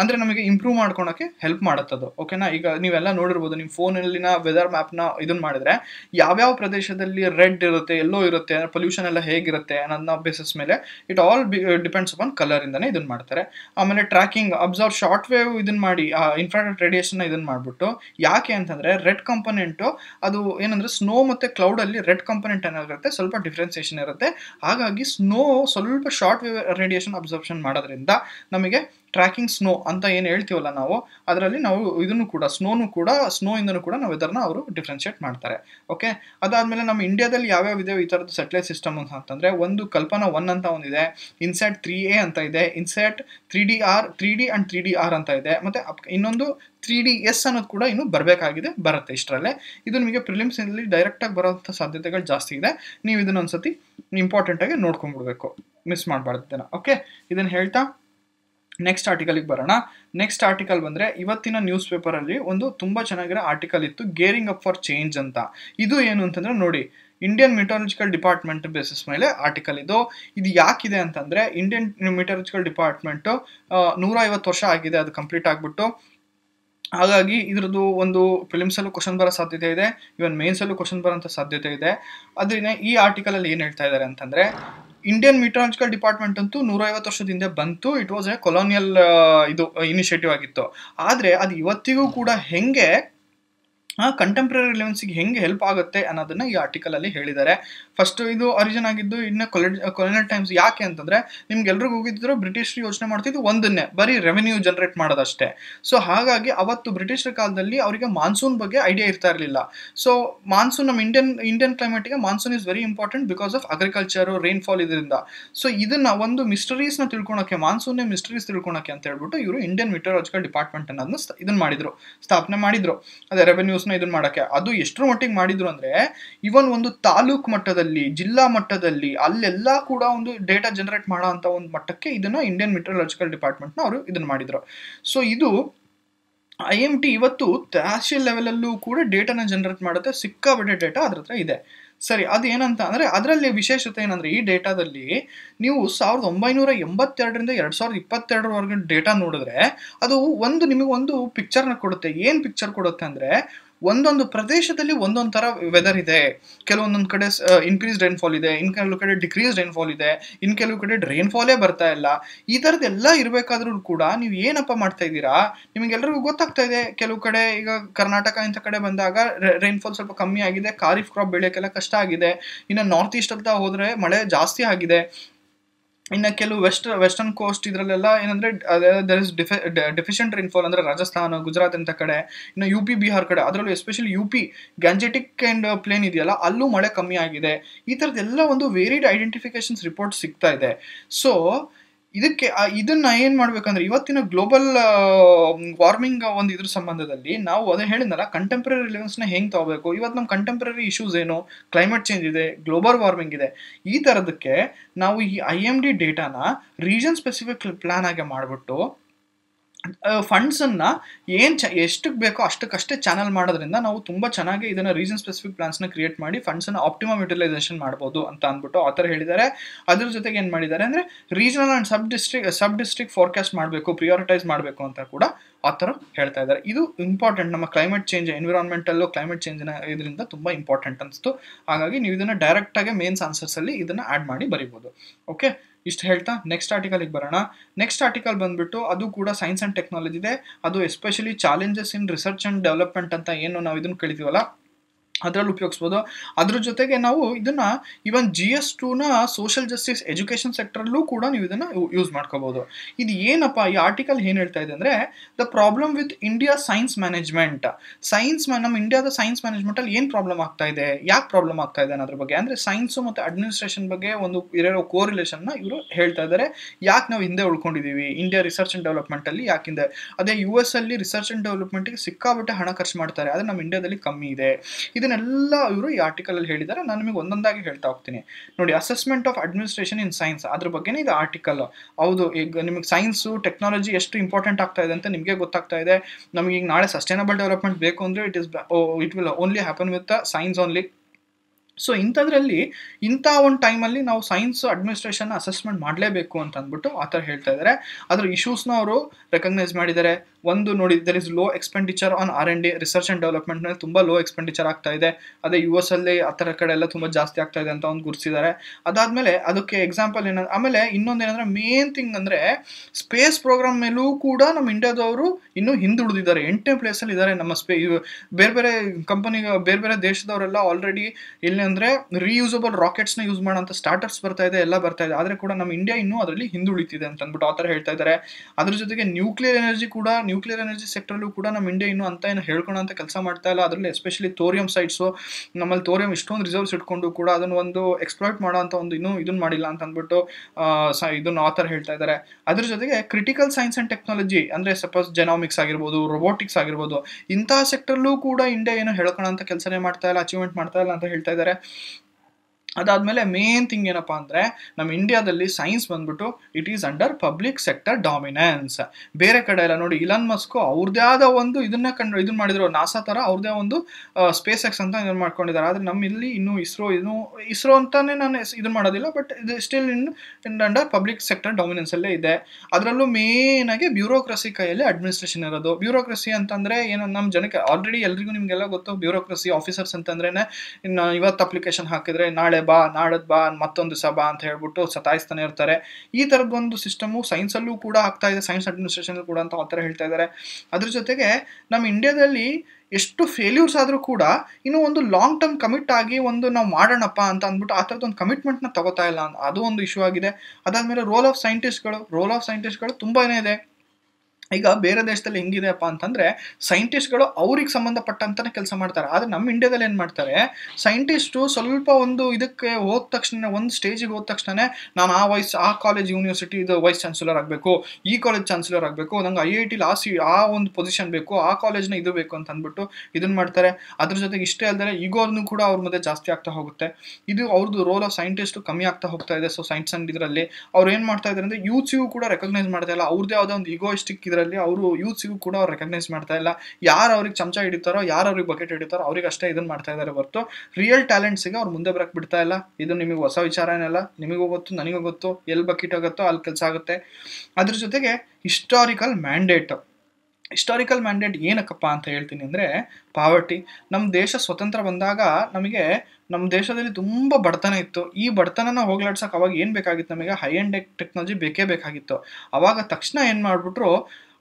ಅಂದರೆ ನಮಗೆ ಇಂಪ್ರೂವ್ ಮಾಡ್ಕೊಳಕ್ಕೆ ಹೆಲ್ಪ್ ಮಾಡುತ್ತೆ ಅದು ಓಕೆನಾ ಈಗ ನೀವೆಲ್ಲ ನೋಡಿರ್ಬೋದು ನಿಮ್ಮ ಫೋನಲ್ಲಿನ ವೆದರ್ ಮ್ಯಾಪ್ನ ಇದನ್ನ ಮಾಡಿದ್ರೆ ಯಾವ್ಯಾವ ಪ್ರದೇಶದಲ್ಲಿ ರೆಡ್ ಇರುತ್ತೆ ಎಲ್ಲೋ ಇರುತ್ತೆ ಪೊಲ್ಯೂಷನ್ ಎಲ್ಲ ಹೇಗಿರುತ್ತೆ ಅನ್ನೋದನ್ನ ಬೇಸಿಸ್ ಮೇಲೆ it all depends upon colour ಇಂದನೇ ಇದನ್ನ ಮಾಡ್ತಾರೆ ಆಮೇಲೆ ಟ್ರ್ಯಾಕಿಂಗ್ ಅಬ್ಸರ್ವ್ ಶಾರ್ಟ್ ವೇವ್ ಇದನ್ನ ಮಾಡಿ ಇನ್ಫ್ರಾರೆಡ್ ರೇಡಿಯೇಷನ್ ಇದನ್ನ ಮಾಡಿಬಿಟ್ಟು ಯಾಕೆ ಅಂತಂದ್ರೆ ರೆಡ್ ಕಂಪನೆಂಟು ಅದು ಏನಂದ್ರೆ ಸ್ನೋ ಮತ್ತೆ ಕ್ಲೌಡಲ್ಲಿ ರೆಡ್ ರೆಡ್ ಕಾಂಪೊನೆಂಟ್ ಏನಾಗಿರುತ್ತೆ ಸ್ವಲ್ಪ ಡಿಫ್ರೆನ್ಸಿಯೇಷನ್ ಇರುತ್ತೆ ಹಾಗಾಗಿ ಸ್ನೋ ಸ್ವಲ್ಪ ಶಾರ್ಟ್ ವೇವ್ ರೇಡಿಯೇಷನ್ ಅಬ್ಸರ್ಪ್ಷನ್ ಮಾಡೋದ್ರಿಂದ ನಮಗೆ ಟ್ರ್ಯಾಕಿಂಗ್ ಸ್ನೋ ಅಂತ ಏನು ಹೇಳ್ತೀವಲ್ಲ ನಾವು ಅದರಲ್ಲಿ ನಾವು ಇದನ್ನು ಕೂಡ ಸ್ನೋನು ಕೂಡ ಸ್ನೋ ಇಂದನೂ ಕೂಡ ನಾವು ವೆದರ್ನ ಅವರು ಡಿಫ್ರೆನ್ಷಿಯೇಟ್ ಮಾಡ್ತಾರೆ ಓಕೆ ಅದಾದಮೇಲೆ ನಮ್ಮ ಇಂಡಿಯಾದಲ್ಲಿ ಯಾವ್ಯಾವ ಇದೆ ಈ ಥರದ ಸೆಟ್ಲೈಟ್ ಸಿಸ್ಟಮ್ ಅಂತಂದರೆ ಒಂದು ಕಲ್ಪನಾ ಒನ್ ಅಂತ ಒಂದಿದೆ ಇನ್ಸೆಟ್ ತ್ರೀ ಎ ಅಂತ ಇದೆ INSAT three D R three D and three D R ಅಂತ ಇದೆ ಮತ್ತು ಇನ್ನೊಂದು ತ್ರೀ ಡಿ ಎಸ್ ಅನ್ನೋದು ಕೂಡ ಇನ್ನು ಬರಬೇಕಾಗಿದೆ ಬರುತ್ತೆ ಇಷ್ಟರಲ್ಲೇ ಇದು ನಿಮಗೆ ಪ್ರಿಲಿಮ್ಸಲ್ಲಿ ಡೈರೆಕ್ಟಾಗಿ ಬರೋಂಥ ಸಾಧ್ಯತೆಗಳು ಜಾಸ್ತಿ ಇದೆ ನೀವು ಇದನ್ನ ಒಂದ್ಸತಿ ಇಂಪಾರ್ಟೆಂಟಾಗಿ ನೋಡ್ಕೊಂಡ್ಬಿಡ್ಬೇಕು ಮಿಸ್ ಮಾಡಬಾರ್ದು ಇದನ್ನು ಓಕೆ ಇದನ್ನು ಹೇಳ್ತಾ ನೆಕ್ಸ್ಟ್ ಆರ್ಟಿಕಲ್ಗೆ ಬರೋಣ ನೆಕ್ಸ್ಟ್ ಆರ್ಟಿಕಲ್ ಬಂದರೆ ಇವತ್ತಿನ ನ್ಯೂಸ್ ಪೇಪರಲ್ಲಿ ಒಂದು ತುಂಬ ಚೆನ್ನಾಗಿರೋ ಆರ್ಟಿಕಲ್ ಇತ್ತು ಗೇರಿಂಗ್ ಅಪ್ ಫಾರ್ ಚೇಂಜ್ ಅಂತ ಇದು ಏನು ಅಂತಂದರೆ ನೋಡಿ ಇಂಡಿಯನ್ ಮೆಟಾಲಜಿಕಲ್ ಡಿಪಾರ್ಟ್ಮೆಂಟ್ ಬೇಸಿಸ್ ಮೇಲೆ ಆರ್ಟಿಕಲ್ ಇದು ಇದು ಯಾಕಿದೆ ಅಂತಂದರೆ ಇಂಡಿಯನ್ ಮೆಟಾಲಜಿಕಲ್ ಡಿಪಾರ್ಟ್ಮೆಂಟು ನೂರೈವತ್ತು ವರ್ಷ ಆಗಿದೆ ಅದು ಕಂಪ್ಲೀಟ್ ಆಗಿಬಿಟ್ಟು ಹಾಗಾಗಿ ಇದ್ರದ್ದು ಒಂದು ಫಿಲಿಮ್ಸಲ್ಲೂ ಕ್ವಶನ್ ಬರೋ ಸಾಧ್ಯತೆ ಇದೆ ಇವನ್ ಮೇನ್ಸಲ್ಲೂ ಕ್ವಶನ್ ಬರೋಂಥ ಸಾಧ್ಯತೆ ಇದೆ ಅದರಿಂದ ಈ ಆರ್ಟಿಕಲಲ್ಲಿ ಏನು ಹೇಳ್ತಾ ಇದ್ದಾರೆ ಅಂತಂದರೆ ಇಂಡಿಯನ್ ಮೀಟ್ರಾಲಜಿಕಲ್ ಡಿಪಾರ್ಟ್ಮೆಂಟ್ ಅಂತೂ ನೂರೈವತ್ತು ವರ್ಷದ ಹಿಂದೆ ಬಂತು ಇಟ್ ವಾಸ್ ಎ ಕೊಲೋನಿಯಲ್ ಇದು ಇನಿಷಿಯೇಟಿವ್ ಆಗಿತ್ತು ಆದರೆ ಅದು ಇವತ್ತಿಗೂ ಕೂಡ ಹೆಂಗೆ ಕಂಟೆಂಪ್ರರಿ ರಿಲೆವೆನ್ಸಿಗೆ ಹೆಂಗೆ ಹೆಲ್ಪ್ ಆಗುತ್ತೆ ಅನ್ನೋದನ್ನ ಈ ಅಲ್ಲಿ ಹೇಳಿದ್ದಾರೆ ಫಸ್ಟ್ ಇದು ಅರಿಜಿನ್ ಆಗಿದ್ದು ಇನ್ನು ಕೊಲೆಡ್ ಟೈಮ್ಸ್ ಯಾಕೆ ಅಂತಂದ್ರೆ ಎಲ್ರಿಗೂ ಹೋಗಿದ್ರು ಬ್ರಿಟಿಷರು ಯೋಚನೆ ಮಾಡ್ತಿದ್ದು ಒಂದನ್ನೇ ಬರೀ ರೆವೆನ್ಯೂ ಜನರೇಟ್ ಮಾಡೋದಷ್ಟೇ ಸೊ ಹಾಗಾಗಿ ಅವತ್ತು ಬ್ರಿಟಿಷರ ಕಾಲದಲ್ಲಿ ಅವರಿಗೆ ಮಾನ್ಸೂನ್ ಬಗ್ಗೆ ಐಡಿಯಾ ಇರ್ತಾ ಇರಲಿಲ್ಲ ಸೊ ಮಾನ್ಸೂನ್ ನಮ್ಮ ಇಂಡಿಯನ್ ಇಂಡಿಯನ್ ಕ್ಲೈಮೇಟ್ಗೆ monsoon is very important because of agriculture rainfall ಇದರಿಂದ ಸೊ ಇದನ್ನ ಒಂದು ಮಿಸ್ಟರೀಸ್ನ ತಿಳ್ಕೊಳಕ್ಕೆ ಮಾನ್ಸೂನ್ ಮಿಸ್ಟರೀಸ್ ತಿಳ್ಕೊಳಕ್ಕೆ ಅಂತ ಹೇಳ್ಬಿಟ್ಟು ಇವರು ಇಂಡಿಯನ್ ಮೆಟರಾಲಜಿಕಲ್ ಡಿಪಾರ್ಟ್ಮೆಂಟ್ ಅನ್ನೋದನ್ನ ಇದನ್ನ ಮಾಡಿದ್ರು ಸ್ಥಾಪನೆ ಮಾಡಿದ್ರು ಅದೇ ರೆವೆನ್ಯೂ ನ ಇದನ್ನ ಮಾಡಕ್ಕೆ ಅದು ಎಷ್ಟರ ಮಟ್ಟಿಗೆ ಮಾಡಿದ್ರು ಅಂದ್ರೆ ಇವನ್ ಒಂದು ತಾಲೂಕು ಮಟ್ಟದಲ್ಲಿ ಜಿಲ್ಲಾ ಮಟ್ಟದಲ್ಲಿ ಅಲ್ಲೆಲ್ಲ ಕೂಡ ಒಂದು ಡೇಟಾ ಜನರೇಟ್ ಮಾಡೋ ಅಂತ ಒಂದು ಮಟ್ಟಕ್ಕೆ ಇದನ್ನ ಇಂಡಿಯನ್ ಮೆಟ್ರಲಾಜಿಕಲ್ ಡಿಪಾರ್ಟ್ಮೆಂಟ್ ನ ಅವರು ಇದನ್ನ ಮಾಡಿದ್ರು ಸೊ ಇದು ಐ ಎಮ್ ಟಿ ಇವತ್ತು ತಹಶೀಲ್ ಲೆವೆಲಲ್ಲೂ ಕೂಡ ಡೇಟಾನ ಜನರೇಟ್ ಮಾಡುತ್ತೆ ಸಿಕ್ಕಾಬಟ್ಟೆ ಡೇಟಾ ಅದ್ರ ಹತ್ರ ಇದೆ ಸರಿ ಅದು ಏನಂತ ಅಂದರೆ ಅದರಲ್ಲಿ ವಿಶೇಷತೆ ಏನಂದ್ರೆ ಈ ಡೇಟಾದಲ್ಲಿ ನೀವು ಸಾವಿರದ ಒಂಬೈನೂರ ಎಂಬತ್ತೆರಡರಿಂದ ಎರಡು ಸಾವಿರದ ಇಪ್ಪತ್ತೆರಡರವರೆಗಿನ ಡೇಟಾ ನೋಡಿದ್ರೆ ಅದು ಒಂದು ನಿಮಗೆ ಒಂದು ಪಿಕ್ಚರ್ನ ಕೊಡುತ್ತೆ ಏನು ಪಿಕ್ಚರ್ ಕೊಡುತ್ತೆ ಅಂದರೆ ಒಂದೊಂದು ಪ್ರದೇಶದಲ್ಲಿ ಒಂದೊಂದು ಥರ ವೆದರ್ ಇದೆ ಕೆಲವೊಂದೊಂದು ಕಡೆ ಇನ್ಕ್ರೀಸ್ ರೈನ್ಫಾಲ್ ಇದೆ ಇನ್ ಕೆಲವು ಕಡೆ ಡಿಕ್ರೀಸ್ ರೈನ್ಫಾಲ್ ಇದೆ ಇನ್ ಕೆಲವು ಕಡೆ ರೈನ್ಫಾಲೇ ಬರ್ತಾ ಇಲ್ಲ ಈ ಥರದ್ದೆಲ್ಲ ಇರಬೇಕಾದ್ರೂ ಕೂಡ ನೀವು ಏನಪ್ಪ ಮಾಡ್ತಾ ಇದ್ದೀರಾ ನಿಮಗೆಲ್ಲರಿಗೂ ಗೊತ್ತಾಗ್ತಾ ಇದೆ ಕೆಲವು ಕಡೆ ಈಗ ಕರ್ನಾಟಕ ಇಂಥ ಕಡೆ ಬಂದಾಗ ರೈನ್ಫಾಲ್ ಸ್ವಲ್ಪ ಕಮ್ಮಿ ಆಗಿದೆ ಖಾರಿಫ್ ಕ್ರಾಪ್ ಬೆಳೆಯೋಕ್ಕೆಲ್ಲ ಕಷ್ಟ ಆಗಿದೆ ಇನ್ನು ನಾರ್ತ್ ಈಸ್ಟ್ ಅಂತ ಹೋದರೆ ಮಳೆ ಜಾಸ್ತಿ ಆಗಿದೆ ಇನ್ನು ಕೆಲವು ವೆಸ್ಟ್ ವೆಸ್ಟರ್ನ್ ಕೋಸ್ಟ್ ಇದರಲ್ಲೆಲ್ಲ ಏನಂದರೆ ದರ್ ಇಸ್ ಡಿಫೆ ಡೆಫಿಷಿಯಂಟ್ ಇನ್ಫಾಲ್ ಅಂದರೆ ರಾಜಸ್ಥಾನ ಗುಜರಾತ್ ಅಂತ ಕಡೆ ಇನ್ನು ಯು ಪಿ ಬಿಹಾರ್ ಕಡೆ ಅದರಲ್ಲೂ especially U P Gangetic and plain ಇದೆಯಲ್ಲ ಅಲ್ಲೂ ಮಳೆ ಕಮ್ಮಿ ಆಗಿದೆ ಈ ಥರದ್ದೆಲ್ಲ ಒಂದು ವೇರಿಡ್ ಐಡೆಂಟಿಫಿಕೇಶನ್ಸ್ ರಿಪೋರ್ಟ್ ಸಿಗ್ತಾ ಇದೆ ಸೊ ಇದಕ್ಕೆ ಇದನ್ನ ಏನು ಮಾಡ್ಬೇಕಂದ್ರೆ ಇವತ್ತಿನ ಗ್ಲೋಬಲ್ ವಾರ್ಮಿಂಗ್ ಒಂದು ಇದ್ರ ಸಂಬಂಧದಲ್ಲಿ ನಾವು ಅದೇ ಹೇಳಿದ್ನಲ್ಲ ಕಂಟೆಂಪ್ರರಿ ನ ಹೆಂಗೆ ತಗೋಬೇಕು ಇವತ್ತು ನಮ್ಮ ಕಂಟೆಂಪ್ರರಿ ಇಶ್ಯೂಸ್ ಏನು ಕ್ಲೈಮೇಟ್ ಚೇಂಜ್ ಇದೆ ಗ್ಲೋಬಲ್ ವಾರ್ಮಿಂಗ್ ಇದೆ ಈ ಥರದಕ್ಕೆ ನಾವು ಈ ಐ ಎಮ್ ಡಿ ಡೇಟಾನ ರೀಜನ್ ಸ್ಪೆಸಿಫಿಕ್ ಪ್ಲ್ಯಾನ್ ಆಗಿ ಮಾಡಿಬಿಟ್ಟು ಫಂಡ್ಸನ್ನು ಏನು ಚ ಎಷ್ಟಕ್ಕೆ ಬೇಕೋ ಅಷ್ಟಕ್ಕಷ್ಟೇ ಚಾನಲ್ ಮಾಡೋದ್ರಿಂದ ನಾವು ತುಂಬ ಚೆನ್ನಾಗಿ ಇದನ್ನು ರೀಸನ್ ಸ್ಪೆಸಿಫಿಕ್ ಪ್ಲಾನ್ಸ್ನ ಕ್ರಿಯೇಟ್ ಮಾಡಿ ಫಂಡ್ಸನ್ನು ಆಪ್ಟಿಮಮ್ ಯುಟಿಲೈಸೇಷನ್ ಮಾಡ್ಬೋದು ಅಂತ ಅಂದ್ಬಿಟ್ಟು ಆ ಥರ ಹೇಳಿದ್ದಾರೆ ಅದ್ರ ಜೊತೆಗೆ ಏನು ಮಾಡಿದ್ದಾರೆ ಅಂದರೆ regional and sub district sub district forecast ಮಾಡಬೇಕು ಪ್ರಿಯೋರಿಟೈಸ್ ಮಾಡಬೇಕು ಅಂತ ಕೂಡ ಆ ಥರ ಹೇಳ್ತಾ ಇದ್ದಾರೆ ಇದು ಇಂಪಾರ್ಟೆಂಟ್ ನಮ್ಮ ಕ್ಲೈಮೇಟ್ ಚೇಂಜ್ ಎನ್ವಿರಾನ್ಮೆಂಟಲ್ಲೂ ಕ್ಲೈಮೇಟ್ ನ ಇದರಿಂದ ತುಂಬ ಇಂಪಾರ್ಟೆಂಟ್ ಅನಿಸ್ತು ಹಾಗಾಗಿ ನೀವು ಇದನ್ನು ಡೈರೆಕ್ಟಾಗಿ ಮೇನ್ಸ್ ಆನ್ಸರ್ಸಲ್ಲಿ ಇದನ್ನು ಆ್ಯಡ್ ಮಾಡಿ ಬರಿಬೋದು ಓಕೆ ಇಷ್ಟು ಹೇಳ್ತಾ ನೆಕ್ಸ್ಟ್ ಆರ್ಟಿಕಲಿಗೆ ಬರೋಣ ನೆಕ್ಸ್ಟ್ ಆರ್ಟಿಕಲ್ ಬಂದ್ಬಿಟ್ಟು ಅದು ಕೂಡ ಸೈನ್ಸ್ ಆ್ಯಂಡ್ ಟೆಕ್ನಾಲಜಿ ಇದೆ ಅದು especially challenges in research and development ಅಂತ ಏನು ನಾವು ಇದನ್ನು ಕಳಿತೀವಲ್ಲ ಅದರಲ್ಲಿ ಉಪಯೋಗಿಸ್ಬೋದು ಅದ್ರ ಜೊತೆಗೆ ನಾವು ಇದನ್ನ ಇವನ್ ಜಿ ಎಸ್ ಟೂನ ಸೋಷಿಯಲ್ ಜಸ್ಟಿಸ್ ಎಜುಕೇಷನ್ ಸೆಕ್ಟರ್ಲ್ಲೂ ಕೂಡ ನೀವು ಇದನ್ನು ಯೂಸ್ ಮಾಡ್ಕೋಬಹುದು ಇದು ಏನಪ್ಪಾ ಈ ಆರ್ಟಿಕಲ್ ಏನು ಹೇಳ್ತಾ ಇದೆ ಅಂದರೆ the problem with India science management science ನಮ್ಮ ಇಂಡಿಯಾದ ಸೈನ್ಸ್ ಮ್ಯಾನೇಜ್ಮೆಂಟ್ ಅಲ್ಲಿ ಏನು ಪ್ರಾಬ್ಲಮ್ ಆಗ್ತಾ ಇದೆ ಯಾಕೆ ಪ್ರಾಬ್ಲಮ್ ಆಗ್ತಾ ಇದೆ ಅನ್ನೋದ್ರ ಬಗ್ಗೆ ಅಂದರೆ ಸೈನ್ಸ್ ಮತ್ತು ಅಡ್ಮಿನಿಸ್ಟ್ರೇಷನ್ ಬಗ್ಗೆ ಒಂದು ಇರೋ ಕೋರಿಲೇಷನ್ನ ಇವರು ಹೇಳ್ತಾ ಇದ್ದಾರೆ ಯಾಕೆ ನಾವು ಹಿಂದೆ ಉಳ್ಕೊಂಡಿದ್ದೀವಿ ಇಂಡಿಯಾ ರಿಸರ್ಚ್ ಆ್ಯಂಡ್ ಡೆವಲಪ್ಮೆಂಟಲ್ಲಿ ಯಾಕಿಂದೆ ಅದೇ ಯು ಎಸ್ ಅಲ್ಲಿ ರಿಸರ್ಚ್ ಆ್ಯಂಡ್ ಡೆವಲಪ್ಮೆಂಟ್ಗೆ ಸಿಕ್ಕಾಬಿಟ್ಟೆ ಹಣ ಖರ್ಚು ಮಾಡ್ತಾರೆ ಆದರೆ ನಮ್ಮ ಇಂಡಿಯಾದಲ್ಲಿ ಕಮ್ಮಿ ಇದೆ ಇದನ್ನ ಇದನ್ನೆಲ್ಲ ಇವರು ಈ ಆರ್ಟಿಕಲಲ್ಲಿ ಹೇಳಿದ್ದಾರೆ ನಾನು ನಿಮಗೆ ಒಂದೊಂದಾಗಿ ಹೇಳ್ತಾ ಹೋಗ್ತೀನಿ ನೋಡಿ assessment of administration in science ಅದ್ರ ಬಗ್ಗೆನೇ ಇದು ಆರ್ಟಿಕಲ್ ಹೌದು ಈಗ ನಿಮಗೆ ಸೈನ್ಸು ಟೆಕ್ನಾಲಜಿ ಎಷ್ಟು ಇಂಪಾರ್ಟೆಂಟ್ ಆಗ್ತಾ ಇದೆ ಅಂತ ನಿಮಗೆ ಗೊತ್ತಾಗ್ತಾ ಇದೆ ನಮಗೆ ಈಗ ನಾಳೆ ಸಸ್ಟೈನಬಲ್ ಡೆವಲಪ್ಮೆಂಟ್ ಬೇಕು ಅಂದರೆ it is it will only happen with science only so ಇಂಥದ್ರಲ್ಲಿ ಇಂಥ ಒಂದು ಟೈಮಲ್ಲಿ ನಾವು ಸೈನ್ಸ್ ಅಡ್ಮಿನಿಸ್ಟ್ರೇಷನ್ನ ಅಸೆಸ್ಮೆಂಟ್ ಮಾಡಲೇಬೇಕು ಅಂತ ಅಂದ್ಬಿಟ್ಟು ಆ ಥರ ಹೇಳ್ತಾ ಇದ್ದಾರೆ ಅದರ ಇಶ್ಯೂಸ್ನ ಅವರು ರೆಕಗ್ನೈಸ್ ಮಾಡಿದ್ದಾರೆ ಒಂದು ನೋಡಿ there is low expenditure on R N D research and development ಮೇಲೆ ತುಂಬ ಲೋ ಎಕ್ಸ್ಪೆಂಡಿಚರ್ ಆಗ್ತಾ ಇದೆ ಅದೇ ಯು ಎಸ್ ಅಲ್ಲಿ ಆ ಥರ ಕಡೆ ಎಲ್ಲ ತುಂಬ ಜಾಸ್ತಿ ಆಗ್ತಾ ಇದೆ ಅಂತ ಒಂದು ಗುರ್ಸಿದ್ದಾರೆ ಅದಾದಮೇಲೆ ಅದಕ್ಕೆ ಎಕ್ಸಾಂಪಲ್ ಏನಂದ್ರೆ ಆಮೇಲೆ ಇನ್ನೊಂದೇನಂದ್ರೆ ಮೇನ್ ಥಿಂಗ್ ಅಂದರೆ ಸ್ಪೇಸ್ ಪ್ರೋಗ್ರಾಮ್ ಮೇಲೂ ಕೂಡ ನಮ್ಮ ಇಂಡಿಯಾದವರು ಇನ್ನೂ ಹಿಂದುಳಿದಿದ್ದಾರೆ ಎಂಟನೇ ಪ್ಲೇಸಲ್ಲಿ ಇದ್ದಾರೆ ನಮ್ಮ ಸ್ಪೇ ಬೇರೆ ಬೇರೆ ಕಂಪನಿ ಬೇರೆ ಬೇರೆ ದೇಶದವರೆಲ್ಲ ಆಲ್ರೆಡಿ ಇಲ್ಲಿ ಏನಿದೆ ಅಂದರೆ ರೀಯೂಸಬಲ್ ರಾಕೆಟ್ಸ್ನ ಯೂಸ್ ಮಾಡೋಂಥ ಸ್ಟಾರ್ಟಪ್ಸ್ ಬರ್ತಾ ಇದೆ ಎಲ್ಲ ಬರ್ತಾ ಇದೆ ಆದರೆ ಕೂಡ ನಮ್ಮ ಇಂಡಿಯಾ ಇನ್ನೂ ಅದರಲ್ಲಿ ಹಿಂದುಳಿತಿದೆ ಅಂತ ಅಂದ್ಬಿಟ್ಟು ಆ ಥರ ಹೇಳ್ತಾ ಇದ್ದಾರೆ ಅದ್ರ ಜೊತೆಗೆ ನ್ಯೂಕ್ಲಿಯರ್ ಎನರ್ಜಿ ಕೂಡ ನ್ಯೂಕ್ಲಿಯರ್ ಎನರ್ಜಿ ಸೆಕ್ಟರಲ್ಲೂ ಕೂಡ ನಮ್ಮ ಇಂಡಿಯಾ ಇನ್ನೂ ಅಂತ ಏನು ಹೇಳ್ಕೊಳ್ಳೋಂಥ ಕೆಲಸ ಮಾಡ್ತಾ ಇಲ್ಲ ಅದರಲ್ಲಿ ಎಸ್ಪೆಷಲಿ ತೋರಿಯಂ ಸೈಟ್ಸು ನಮ್ಮಲ್ಲಿ ತೋರಿಯಂ ಇಷ್ಟೊಂದು ರಿಸರ್ವ್ಸ್ ಇಟ್ಕೊಂಡು ಕೂಡ ಅದನ್ನು ಒಂದು ಎಕ್ಸ್ಪ್ಲಾಯ್ಟ್ ಮಾಡೋ ಒಂದು ಇನ್ನೂ ಇದನ್ನು ಮಾಡಿಲ್ಲ ಅಂತ ಅಂದ್ಬಿಟ್ಟು ಇದನ್ನು ಥರ ಹೇಳ್ತಾ ಇದ್ದಾರೆ ಅದ್ರ ಜೊತೆಗೆ ಕ್ರಿಟಿಕಲ್ ಸೈನ್ಸ್ ಆ್ಯಂಡ್ ಟೆಕ್ನಾಲಜಿ ಅಂದರೆ ಸಪೋಸ್ ಜೆನಾಮಿಕ್ಸ್ ಆಗಿರ್ಬೋದು ರೊಬೋಟಿಕ್ಸ್ ಆಗಿರ್ಬೋದು ಇಂತಹ ಸೆಕ್ಟರ್ಲೂ ಕೂಡ ಇಂಡಿಯಾ ಏನು ಹೇಳ್ಕೊಳ್ಳೋ ಅಂತ ಕೆಲಸನೇ ಮಾಡ್ತಾ ಇಲ್ಲ ಅಚೀವ್ಮೆಂಟ್ ಮಾಡ್ತಾ ಇಲ್ಲ ಅಂತ ಹೇಳ್ತಾ ಇದ್ದಾರೆ etc ಅದಾದಮೇಲೆ ಮೇನ್ ಥಿಂಗ್ ಏನಪ್ಪ ಅಂದರೆ ನಮ್ಮ ಇಂಡಿಯಾದಲ್ಲಿ ಸೈನ್ಸ್ ಬಂದ್ಬಿಟ್ಟು it is under public sector dominance ಬೇರೆ ಕಡೆ ಎಲ್ಲ ನೋಡಿ ಇಲನ್ ಮಸ್ಕು ಅವ್ರದೇ ಆದ ಒಂದು ಇದನ್ನ ಕಂಡು ಇದನ್ನ ಮಾಡಿದ್ರು ನಾಸಾ ಥರ ಅವ್ರದ್ದೇ ಒಂದು ಸ್ಪೇಸ್ ಎಕ್ಸ್ ಅಂತ ಇದನ್ನು ಮಾಡ್ಕೊಂಡಿದ್ದಾರೆ ಆದರೆ ನಮ್ಮ ಇಲ್ಲಿ ಇನ್ನೂ ಇಸ್ರೋ ಇನ್ನೂ ಇಸ್ರೋ ಅಂತಾನೆ ನಾನು ಇದನ್ನ ಮಾಡೋದಿಲ್ಲ ಬಟ್ ಇದು still in in under public sector ಡಾಮಿನೆನ್ಸಲ್ಲೇ ಇದೆ ಅದರಲ್ಲೂ ಮೇನಾಗಿ ಬ್ಯೂರೋಕ್ರಸಿ ಕೈಯಲ್ಲಿ ಅಡ್ಮಿನಿಸ್ಟ್ರೇಷನ್ ಇರೋದು ಬ್ಯೂರೋಕ್ರಸಿ ಅಂತಂದರೆ ಏನು ನಮ್ಮ ಜನಕ್ಕೆ ಆಲ್ರೆಡಿ ಎಲ್ರಿಗೂ ನಿಮಗೆಲ್ಲ ಗೊತ್ತು ಬ್ಯೂರೋಕ್ರಸಿ ಆಫೀಸರ್ಸ್ ಅಂತಂದ್ರೆ ಇನ್ನು ಇವತ್ತು ಅಪ್ಲಿಕೇಶನ್ ಹಾಕಿದರೆ ನಾಳೆ ಬಾ ನಾಡದ್ ಬಾ ಮತ್ತೊಂದು ದಿವಸ ಬಾ ಅಂತ ಹೇಳ್ಬಿಟ್ಟು ಸತಾಯಿಸ್ತಾನೆ ಇರ್ತಾರೆ ಈ ಒಂದು ಸಿಸ್ಟಮು ಸೈನ್ಸಲ್ಲೂ ಕೂಡ ಆಗ್ತಾ ಇದೆ ಸೈನ್ಸ್ ಅಡ್ಮಿನಿಸ್ಟ್ರೇಷನ್ ಕೂಡ ಅಂತ ಆ ಥರ ಹೇಳ್ತಾ ಇದ್ದಾರೆ ಅದ್ರ ಜೊತೆಗೆ ನಮ್ಮ ಇಂಡಿಯಾದಲ್ಲಿ ಎಷ್ಟು ಫೇಲ್ಯೂರ್ಸ್ ಆದರೂ ಕೂಡ ಇನ್ನೂ ಒಂದು ಲಾಂಗ್ ಟರ್ಮ್ ಕಮಿಟ್ ಆಗಿ ಒಂದು ನಾವು ಮಾಡೋಣಪ್ಪ ಅಂತ ಅಂದ್ಬಿಟ್ಟು ಆ ಥರದ್ದೊಂದು ಒಂದು ಕಮಿಟ್ಮೆಂಟ್ನ ತಗೋತಾ ಇಲ್ಲ ಅದು ಒಂದು ಇಶ್ಯೂ ಆಗಿದೆ ಅದಾದಮೇಲೆ ರೋಲ್ ಆಫ್ ಸೈಂಟಿಸ್ಟ್ಗಳು ರೋಲ್ ಆಫ್ ಸೈಂಟಿಸ್ಟ್ಗಳು ತುಂಬಾ ಇದೆ ಈಗ ಬೇರೆ ದೇಶದಲ್ಲಿ ಹೆಂಗಿದೆಯಪ್ಪ ಅಂತಂದರೆ ಸೈಂಟಿಸ್ಟ್ಗಳು ಅವ್ರಿಗೆ ಸಂಬಂಧಪಟ್ಟಂತಲೇ ಕೆಲಸ ಮಾಡ್ತಾರೆ ಆದರೆ ನಮ್ಮ ಇಂಡಿಯಾದಲ್ಲಿ ಏನು ಮಾಡ್ತಾರೆ ಸೈಂಟಿಸ್ಟು ಸ್ವಲ್ಪ ಒಂದು ಇದಕ್ಕೆ ಹೋದ ತಕ್ಷಣ ಒಂದು ಸ್ಟೇಜಿಗೆ ಹೋದ ತಕ್ಷಣ ನಾನು ಆ ವೈಸ್ ಆ ಕಾಲೇಜ್ ಯೂನಿವರ್ಸಿಟಿ ಇದು ವೈಸ್ ಚಾನ್ಸಲರ್ ಆಗಬೇಕು ಈ ಕಾಲೇಜ್ ಚಾನ್ಸಲರ್ ಆಗಬೇಕು ನಂಗೆ ಐ ಐ ಟಿಲಿ ಆ ಸಿ ಆ ಒಂದು ಪೊಸಿಷನ್ ಬೇಕು ಆ ಕಾಲೇಜ್ನ ಇದು ಬೇಕು ಅಂತ ಅಂದ್ಬಿಟ್ಟು ಇದನ್ನ ಮಾಡ್ತಾರೆ ಅದ್ರ ಜೊತೆಗೆ ಇಷ್ಟೇ ಅಲ್ಲದೆ ಈಗೋನು ಕೂಡ ಅವ್ರ ಮಧ್ಯೆ ಜಾಸ್ತಿ ಆಗ್ತಾ ಹೋಗುತ್ತೆ ಇದು ಅವ್ರದ್ದು ರೋಲ್ ಆಫ್ ಸೈಂಟಿಸ್ಟು ಕಮ್ಮಿ ಆಗ್ತಾ ಹೋಗ್ತಾ ಇದೆ ಸೊ ಸೈನ್ಸ್ ಅಂಡ್ ಇದರಲ್ಲಿ ಅವ್ರು ಏನು ಮಾಡ್ತಾ ಇದ್ದಾರೆ ಅಂದರೆ ಯೂತ್ಸಿಗೂ ಕೂಡ ರೆಕಗ್ನೈಸ್ ಮಾಡ್ತಾ ಇಲ್ಲ ಅವ್ರದ್ದೇ ಯಾವುದೋ ಒಂದು ಈಗೋಯಿಸ್ಟಿಕ್ ಇದರ ಇದರಲ್ಲಿ ಅವರು ಯೂತ್ಸಿಗೂ ಕೂಡ ಅವ್ರು ರೆಕಗ್ನೈಸ್ ಮಾಡ್ತಾ ಇಲ್ಲ ಯಾರು ಅವ್ರಿಗೆ ಚಮಚ ಹಿಡಿತಾರೋ ಯಾರು ಅವ್ರಿಗೆ ಬಕೆಟ್ ಹಿಡಿತಾರೋ ಅವ್ರಿಗೆ ಅಷ್ಟೇ ಇದನ್ನ ಮಾಡ್ತಾ ಇದ್ದಾರೆ ಹೊರತು ರಿಯಲ್ ಟ್ಯಾಲೆಂಟ್ಸಿಗೆ ಅವ್ರು ಮುಂದೆ ಬರಕ್ಕೆ ಬಿಡ್ತಾ ಇಲ್ಲ ಇದು ನಿಮಗೆ ಹೊಸ ವಿಚಾರ ಏನಲ್ಲ ನಿಮಗೂ ಗೊತ್ತು ನನಗೂ ಗೊತ್ತು ಎಲ್ಲಿ ಬಕೆಟ್ ಆಗುತ್ತೋ ಅಲ್ಲಿ ಕೆಲಸ ಆಗುತ್ತೆ ಅದ್ರ ಜೊತೆಗೆ ಹಿಸ್ಟಾರಿಕಲ್ ಮ್ಯಾಂಡೇಟ್ ಹಿಸ್ಟಾರಿಕಲ್ ಮ್ಯಾಂಡೇಟ್ ಏನಕ್ಕಪ್ಪ ಅಂತ ಹೇಳ್ತೀನಿ ಅಂದರೆ ಪಾವರ್ಟಿ ನಮ್ಮ ದೇಶ ಸ್ವತಂತ್ರ ಬಂದಾಗ ನಮಗೆ ನಮ್ಮ ದೇಶದಲ್ಲಿ ತುಂಬ ಬಡತನ ಇತ್ತು ಈ ಬಡತನನ ಹೋಗ್ಲಾಡ್ಸೋಕೆ ಅವಾಗ ಏನು ಬೇಕಾಗಿತ್ತು ನಮಗೆ ಹೈ ಆ್ಯಂಡ್ ಟೆಕ್ನಾಲಜಿ ಬೇಕೇ ಬೇಕಾಗಿತ್ತು ಅವಾಗ ತಕ್ಷಣ ಏನು ಮಾಡಿಬಿಟ್ರು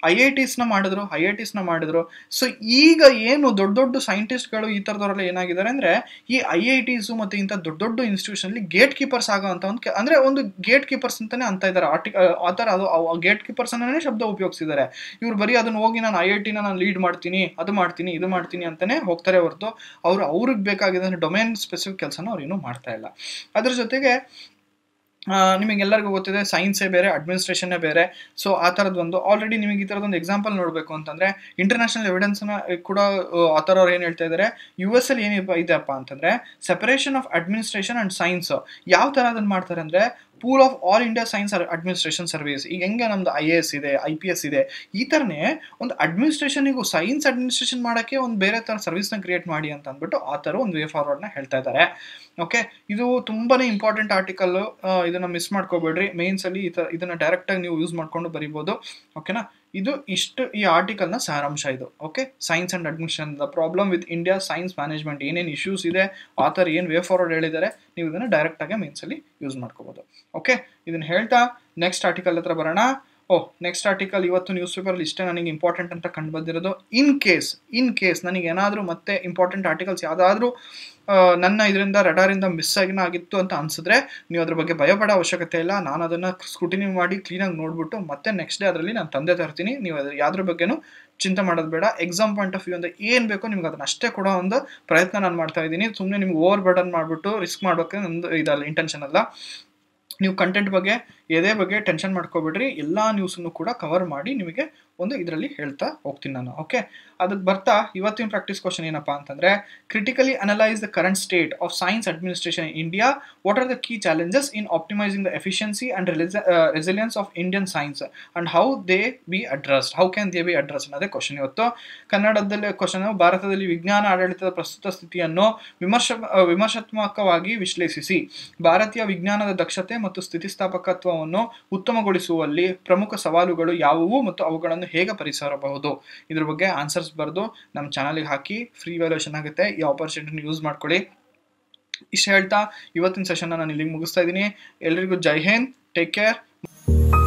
ಐ ಐ ಟಿಸ್ನ ಮಾಡಿದ್ರು ಐ ಐ ಟಿಸ್ನ ಮಾಡಿದ್ರು ಸೊ ಈಗ ಏನು ದೊಡ್ಡ ದೊಡ್ಡ ಸೈಂಟಿಸ್ಟ್ಗಳು ಈ ಥರದವರೆಲ್ಲ ಏನಾಗಿದ್ದಾರೆ ಅಂದರೆ ಈ ಐ ಐ ಟಿಸು ಮತ್ತು ಇಂಥ ದೊಡ್ಡ ದೊಡ್ಡ ಇನ್ಸ್ಟಿಟ್ಯೂಷನಲ್ಲಿ ಗೇಟ್ ಕೀಪರ್ಸ್ ಆಗೋವಂಥ ಒಂದು ಅಂದರೆ ಒಂದು ಗೇಟ್ ಕೀಪರ್ಸ್ ಅಂತಲೇ ಅಂತ ಇದ್ದಾರೆ ಆರ್ಟಿ ಆ ಥರ ಅದು ಗೇಟ್ ಕೀಪರ್ಸ್ ಅನ್ನೇ ಶಬ್ದ ಉಪಯೋಗಿಸಿದ್ದಾರೆ ಇವ್ರು ಬರೀ ಅದನ್ನು ಹೋಗಿ ನಾನು ಐ ಐ ಟಿನ ನಾನು ಲೀಡ್ ಮಾಡ್ತೀನಿ ಅದು ಮಾಡ್ತೀನಿ ಇದು ಮಾಡ್ತೀನಿ ಅಂತಲೇ ಹೋಗ್ತಾರೆ ಹೊರತು ಅವರು ಅವ್ರಿಗೆ ಬೇಕಾಗಿದ್ದಂಥ ಡೊಮೇನ್ ಸ್ಪೆಸಿಫಿಕ್ ಕೆಲಸನ ಅವ್ರು ಏನೂ ಮಾಡ್ತಾ ಇಲ್ಲ ಅದ್ರ ಜೊತೆಗೆ ನಿಮಗೆಲ್ಲರಿಗೂ ಗೊತ್ತಿದೆ ಸೈನ್ಸೇ ಬೇರೆ ಅಡ್ಮಿನಿಸ್ಟ್ರೇಷನ್ನೇ ಬೇರೆ ಸೊ ಆ ಒಂದು ಆಲ್ರೆಡಿ ನಿಮಗೆ ಈ ಥರದೊಂದು ಎಕ್ಸಾಂಪಲ್ ನೋಡಬೇಕು ಅಂತಂದರೆ ಇಂಟರ್ನ್ಯಾಷನಲ್ ಎವಿಡೆನ್ಸ್ನ ಕೂಡ ಆತರವ್ರು ಏನು ಹೇಳ್ತಾ ಇದ್ದಾರೆ ಯು ಎಸ್ ಅಲ್ಲಿ ಏನು ಇದೆಯಪ್ಪ ಅಂತಂದರೆ separation of administration and science ಯಾವ ಥರ ಅದನ್ನು ಮಾಡ್ತಾರೆ ಅಂದರೆ pool of all India science administration service ಈಗ ಹೆಂಗೆ ನಮ್ದು ಐ ಎ ಎಸ್ ಇದೆ ಐ ಪಿ ಎಸ್ ಇದೆ ಈ ಥರನೇ ಒಂದು ಅಡ್ಮಿನಿಸ್ಟ್ರೇಷನಿಗೂ ಸೈನ್ಸ್ ಅಡ್ಮಿನಿಸ್ಟ್ರೇಷನ್ ಮಾಡೋಕ್ಕೆ ಒಂದು ಬೇರೆ ಥರ ಸರ್ವಿಸ್ನ ಕ್ರಿಯೇಟ್ ಮಾಡಿ ಅಂತ ಅಂದ್ಬಿಟ್ಟು ಆ ಥರ ಒಂದು ವೇ ಫಾರ್ವರ್ಡ್ನ ಹೇಳ್ತಾ ಇದ್ದಾರೆ ಓಕೆ ಇದು ತುಂಬಾ ಇಂಪಾರ್ಟೆಂಟ್ ಆರ್ಟಿಕಲ್ಲು ಇದನ್ನು ಮಿಸ್ ಮಾಡ್ಕೋಬೇಡ್ರಿ ಮೇನ್ಸಲ್ಲಿ ಈ ಥರ ಇದನ್ನು ಡೈರೆಕ್ಟಾಗಿ ನೀವು ಯೂಸ್ ಮಾಡಿಕೊಂಡು ಬರಿಬೋದು ಓಕೆನಾ ಇದು ಇಷ್ಟು ಈ ಆರ್ಟಿಕಲ್ನ ಸಾರಾಂಶ ಇದು okay science and admission the problem with India science management ಏನೇನು ಇಶ್ಯೂಸ್ ಇದೆ ಆಥರ್ ಏನು ವೇ ಫಾರ್ವರ್ಡ್ ಹೇಳಿದ್ದಾರೆ ನೀವು ಇದನ್ನು ಡೈರೆಕ್ಟಾಗಿ ಮೀನ್ಸಲ್ಲಿ ಯೂಸ್ ಮಾಡ್ಕೋಬೋದು ಓಕೆ ಇದನ್ನು ಹೇಳ್ತಾ ನೆಕ್ಸ್ಟ್ ಆರ್ಟಿಕಲ್ ಹತ್ರ ಬರೋಣ ಓಹ್ ನೆಕ್ಸ್ಟ್ ಆರ್ಟಿಕಲ್ ಇವತ್ತು ನ್ಯೂಸ್ ಪೇಪರಲ್ಲಿ ಇಷ್ಟೇ ನನಗೆ ಇಂಪಾರ್ಟೆಂಟ್ ಅಂತ ಕಂಡು ಬಂದಿರೋದು ಇನ್ ಕೇಸ್ ಇನ್ ಕೇಸ್ ನನಗೆ ಏನಾದರೂ ಮತ್ತೆ ಇಂಪಾರ್ಟೆಂಟ್ ಆರ್ಟಿಕಲ್ಸ್ ಯಾವುದಾದ್ರೂ ನನ್ನ ಇದರಿಂದ ರಡಾರಿಂದ ಮಿಸ್ ಆಗಿನ ಆಗಿತ್ತು ಅಂತ ಅನಿಸಿದ್ರೆ ನೀವು ಅದ್ರ ಬಗ್ಗೆ ಭಯಪಡೋ ಅವಶ್ಯಕತೆ ಇಲ್ಲ ನಾನು ಅದನ್ನು ಸ್ಕ್ರೂಟಿನಿ ಮಾಡಿ ಕ್ಲೀನಾಗಿ ನೋಡಿಬಿಟ್ಟು ಮತ್ತೆ ನೆಕ್ಸ್ಟ್ ಡೇ ಅದರಲ್ಲಿ ನಾನು ತಂದೆ ತರ್ತೀನಿ ನೀವು ಅದ್ರ ಯಾವ್ದ್ರ ಬಗ್ಗೆನೂ ಚಿಂತೆ ಮಾಡೋದು ಬೇಡ ಎಕ್ಸಾಮ್ ಪಾಯಿಂಟ್ ಆಫ್ ವ್ಯೂ ಅಂದರೆ ಏನು ಬೇಕೋ ನಿಮ್ಗೆ ಅದನ್ನ ಅಷ್ಟೇ ಕೊಡೋ ಒಂದು ಪ್ರಯತ್ನ ನಾನು ಮಾಡ್ತಾ ಇದ್ದೀನಿ ಸುಮ್ಮನೆ ನಿಮ್ಗೆ ಓವರ್ ಬರ್ಡನ್ ಮಾಡಿಬಿಟ್ಟು ರಿಸ್ಕ್ ಮಾಡೋಕ್ಕೆ ನಂದು ಇದಲ್ಲ ಇಂಟೆನ್ಷನ್ ಅಲ್ಲ ನೀವು ಕಂಟೆಂಟ್ ಬಗ್ಗೆ ಎದೆ ಬಗ್ಗೆ ಟೆನ್ಷನ್ ಮಾಡ್ಕೊಬಿಡ್ರಿ ಎಲ್ಲ ನ್ಯೂಸನ್ನು ಕೂಡ ಕವರ್ ಮಾಡಿ ನಿಮಗೆ ಒಂದು ಇದರಲ್ಲಿ ಹೇಳ್ತಾ ಹೋಗ್ತೀನಿ ನಾನು ಓಕೆ ಅದಕ್ಕೆ ಬರ್ತಾ ಇವತ್ತಿನ ಪ್ರಾಕ್ಟೀಸ್ ಕ್ವಶನ್ ಏನಪ್ಪಾ ಅಂತಂದರೆ critically analyse the current state of science administration in India what are the key challenges in optimising the efficiency and resilience of Indian science and how they be addressed how can they be address ಅನ್ನೋದೇ question ಇವತ್ತು ಕನ್ನಡದಲ್ಲಿ question ಭಾರತದಲ್ಲಿ ವಿಜ್ಞಾನ ಆಡಳಿತದ ಪ್ರಸ್ತುತ ಸ್ಥಿತಿಯನ್ನು ವಿಮರ್ಶ ವಿಮರ್ಶಾತ್ಮಕವಾಗಿ ವಿಶ್ಲೇಷಿಸಿ ಭಾರತೀಯ ವಿಜ್ಞಾನದ ದಕ್ಷತೆ ಮತ್ತು ಸ್ಥಿತಿಸ್ಥಾಪಕತ್ವ ಜೀವನವನ್ನು ಉತ್ತಮಗೊಳಿಸುವಲ್ಲಿ ಪ್ರಮುಖ ಸವಾಲುಗಳು ಯಾವುವು ಮತ್ತು ಅವುಗಳನ್ನು ಹೇಗೆ ಪರಿಸರಬಹುದು ಇದ್ರ ಬಗ್ಗೆ ಆನ್ಸರ್ಸ್ ಬರೆದು ನಮ್ಮ ಚಾನಲ್ಗೆ ಹಾಕಿ ಫ್ರೀ ವ್ಯಾಲ್ಯೂಷನ್ ಆಗುತ್ತೆ ಈ ಆಪರ್ಚುನಿಟಿನ ಯೂಸ್ ಮಾಡ್ಕೊಳ್ಳಿ ಇಷ್ಟು ಹೇಳ್ತಾ ಇವತ್ತಿನ ಸೆಷನ್ನ ನಾನು ಇಲ್ಲಿಗೆ ಮುಗಿಸ್ತಾ ಇದ್ದೀನಿ ಎಲ್ರಿಗೂ ಜೈ ಹಿಂದ್ ಟೇಕ್ ಕೇರ್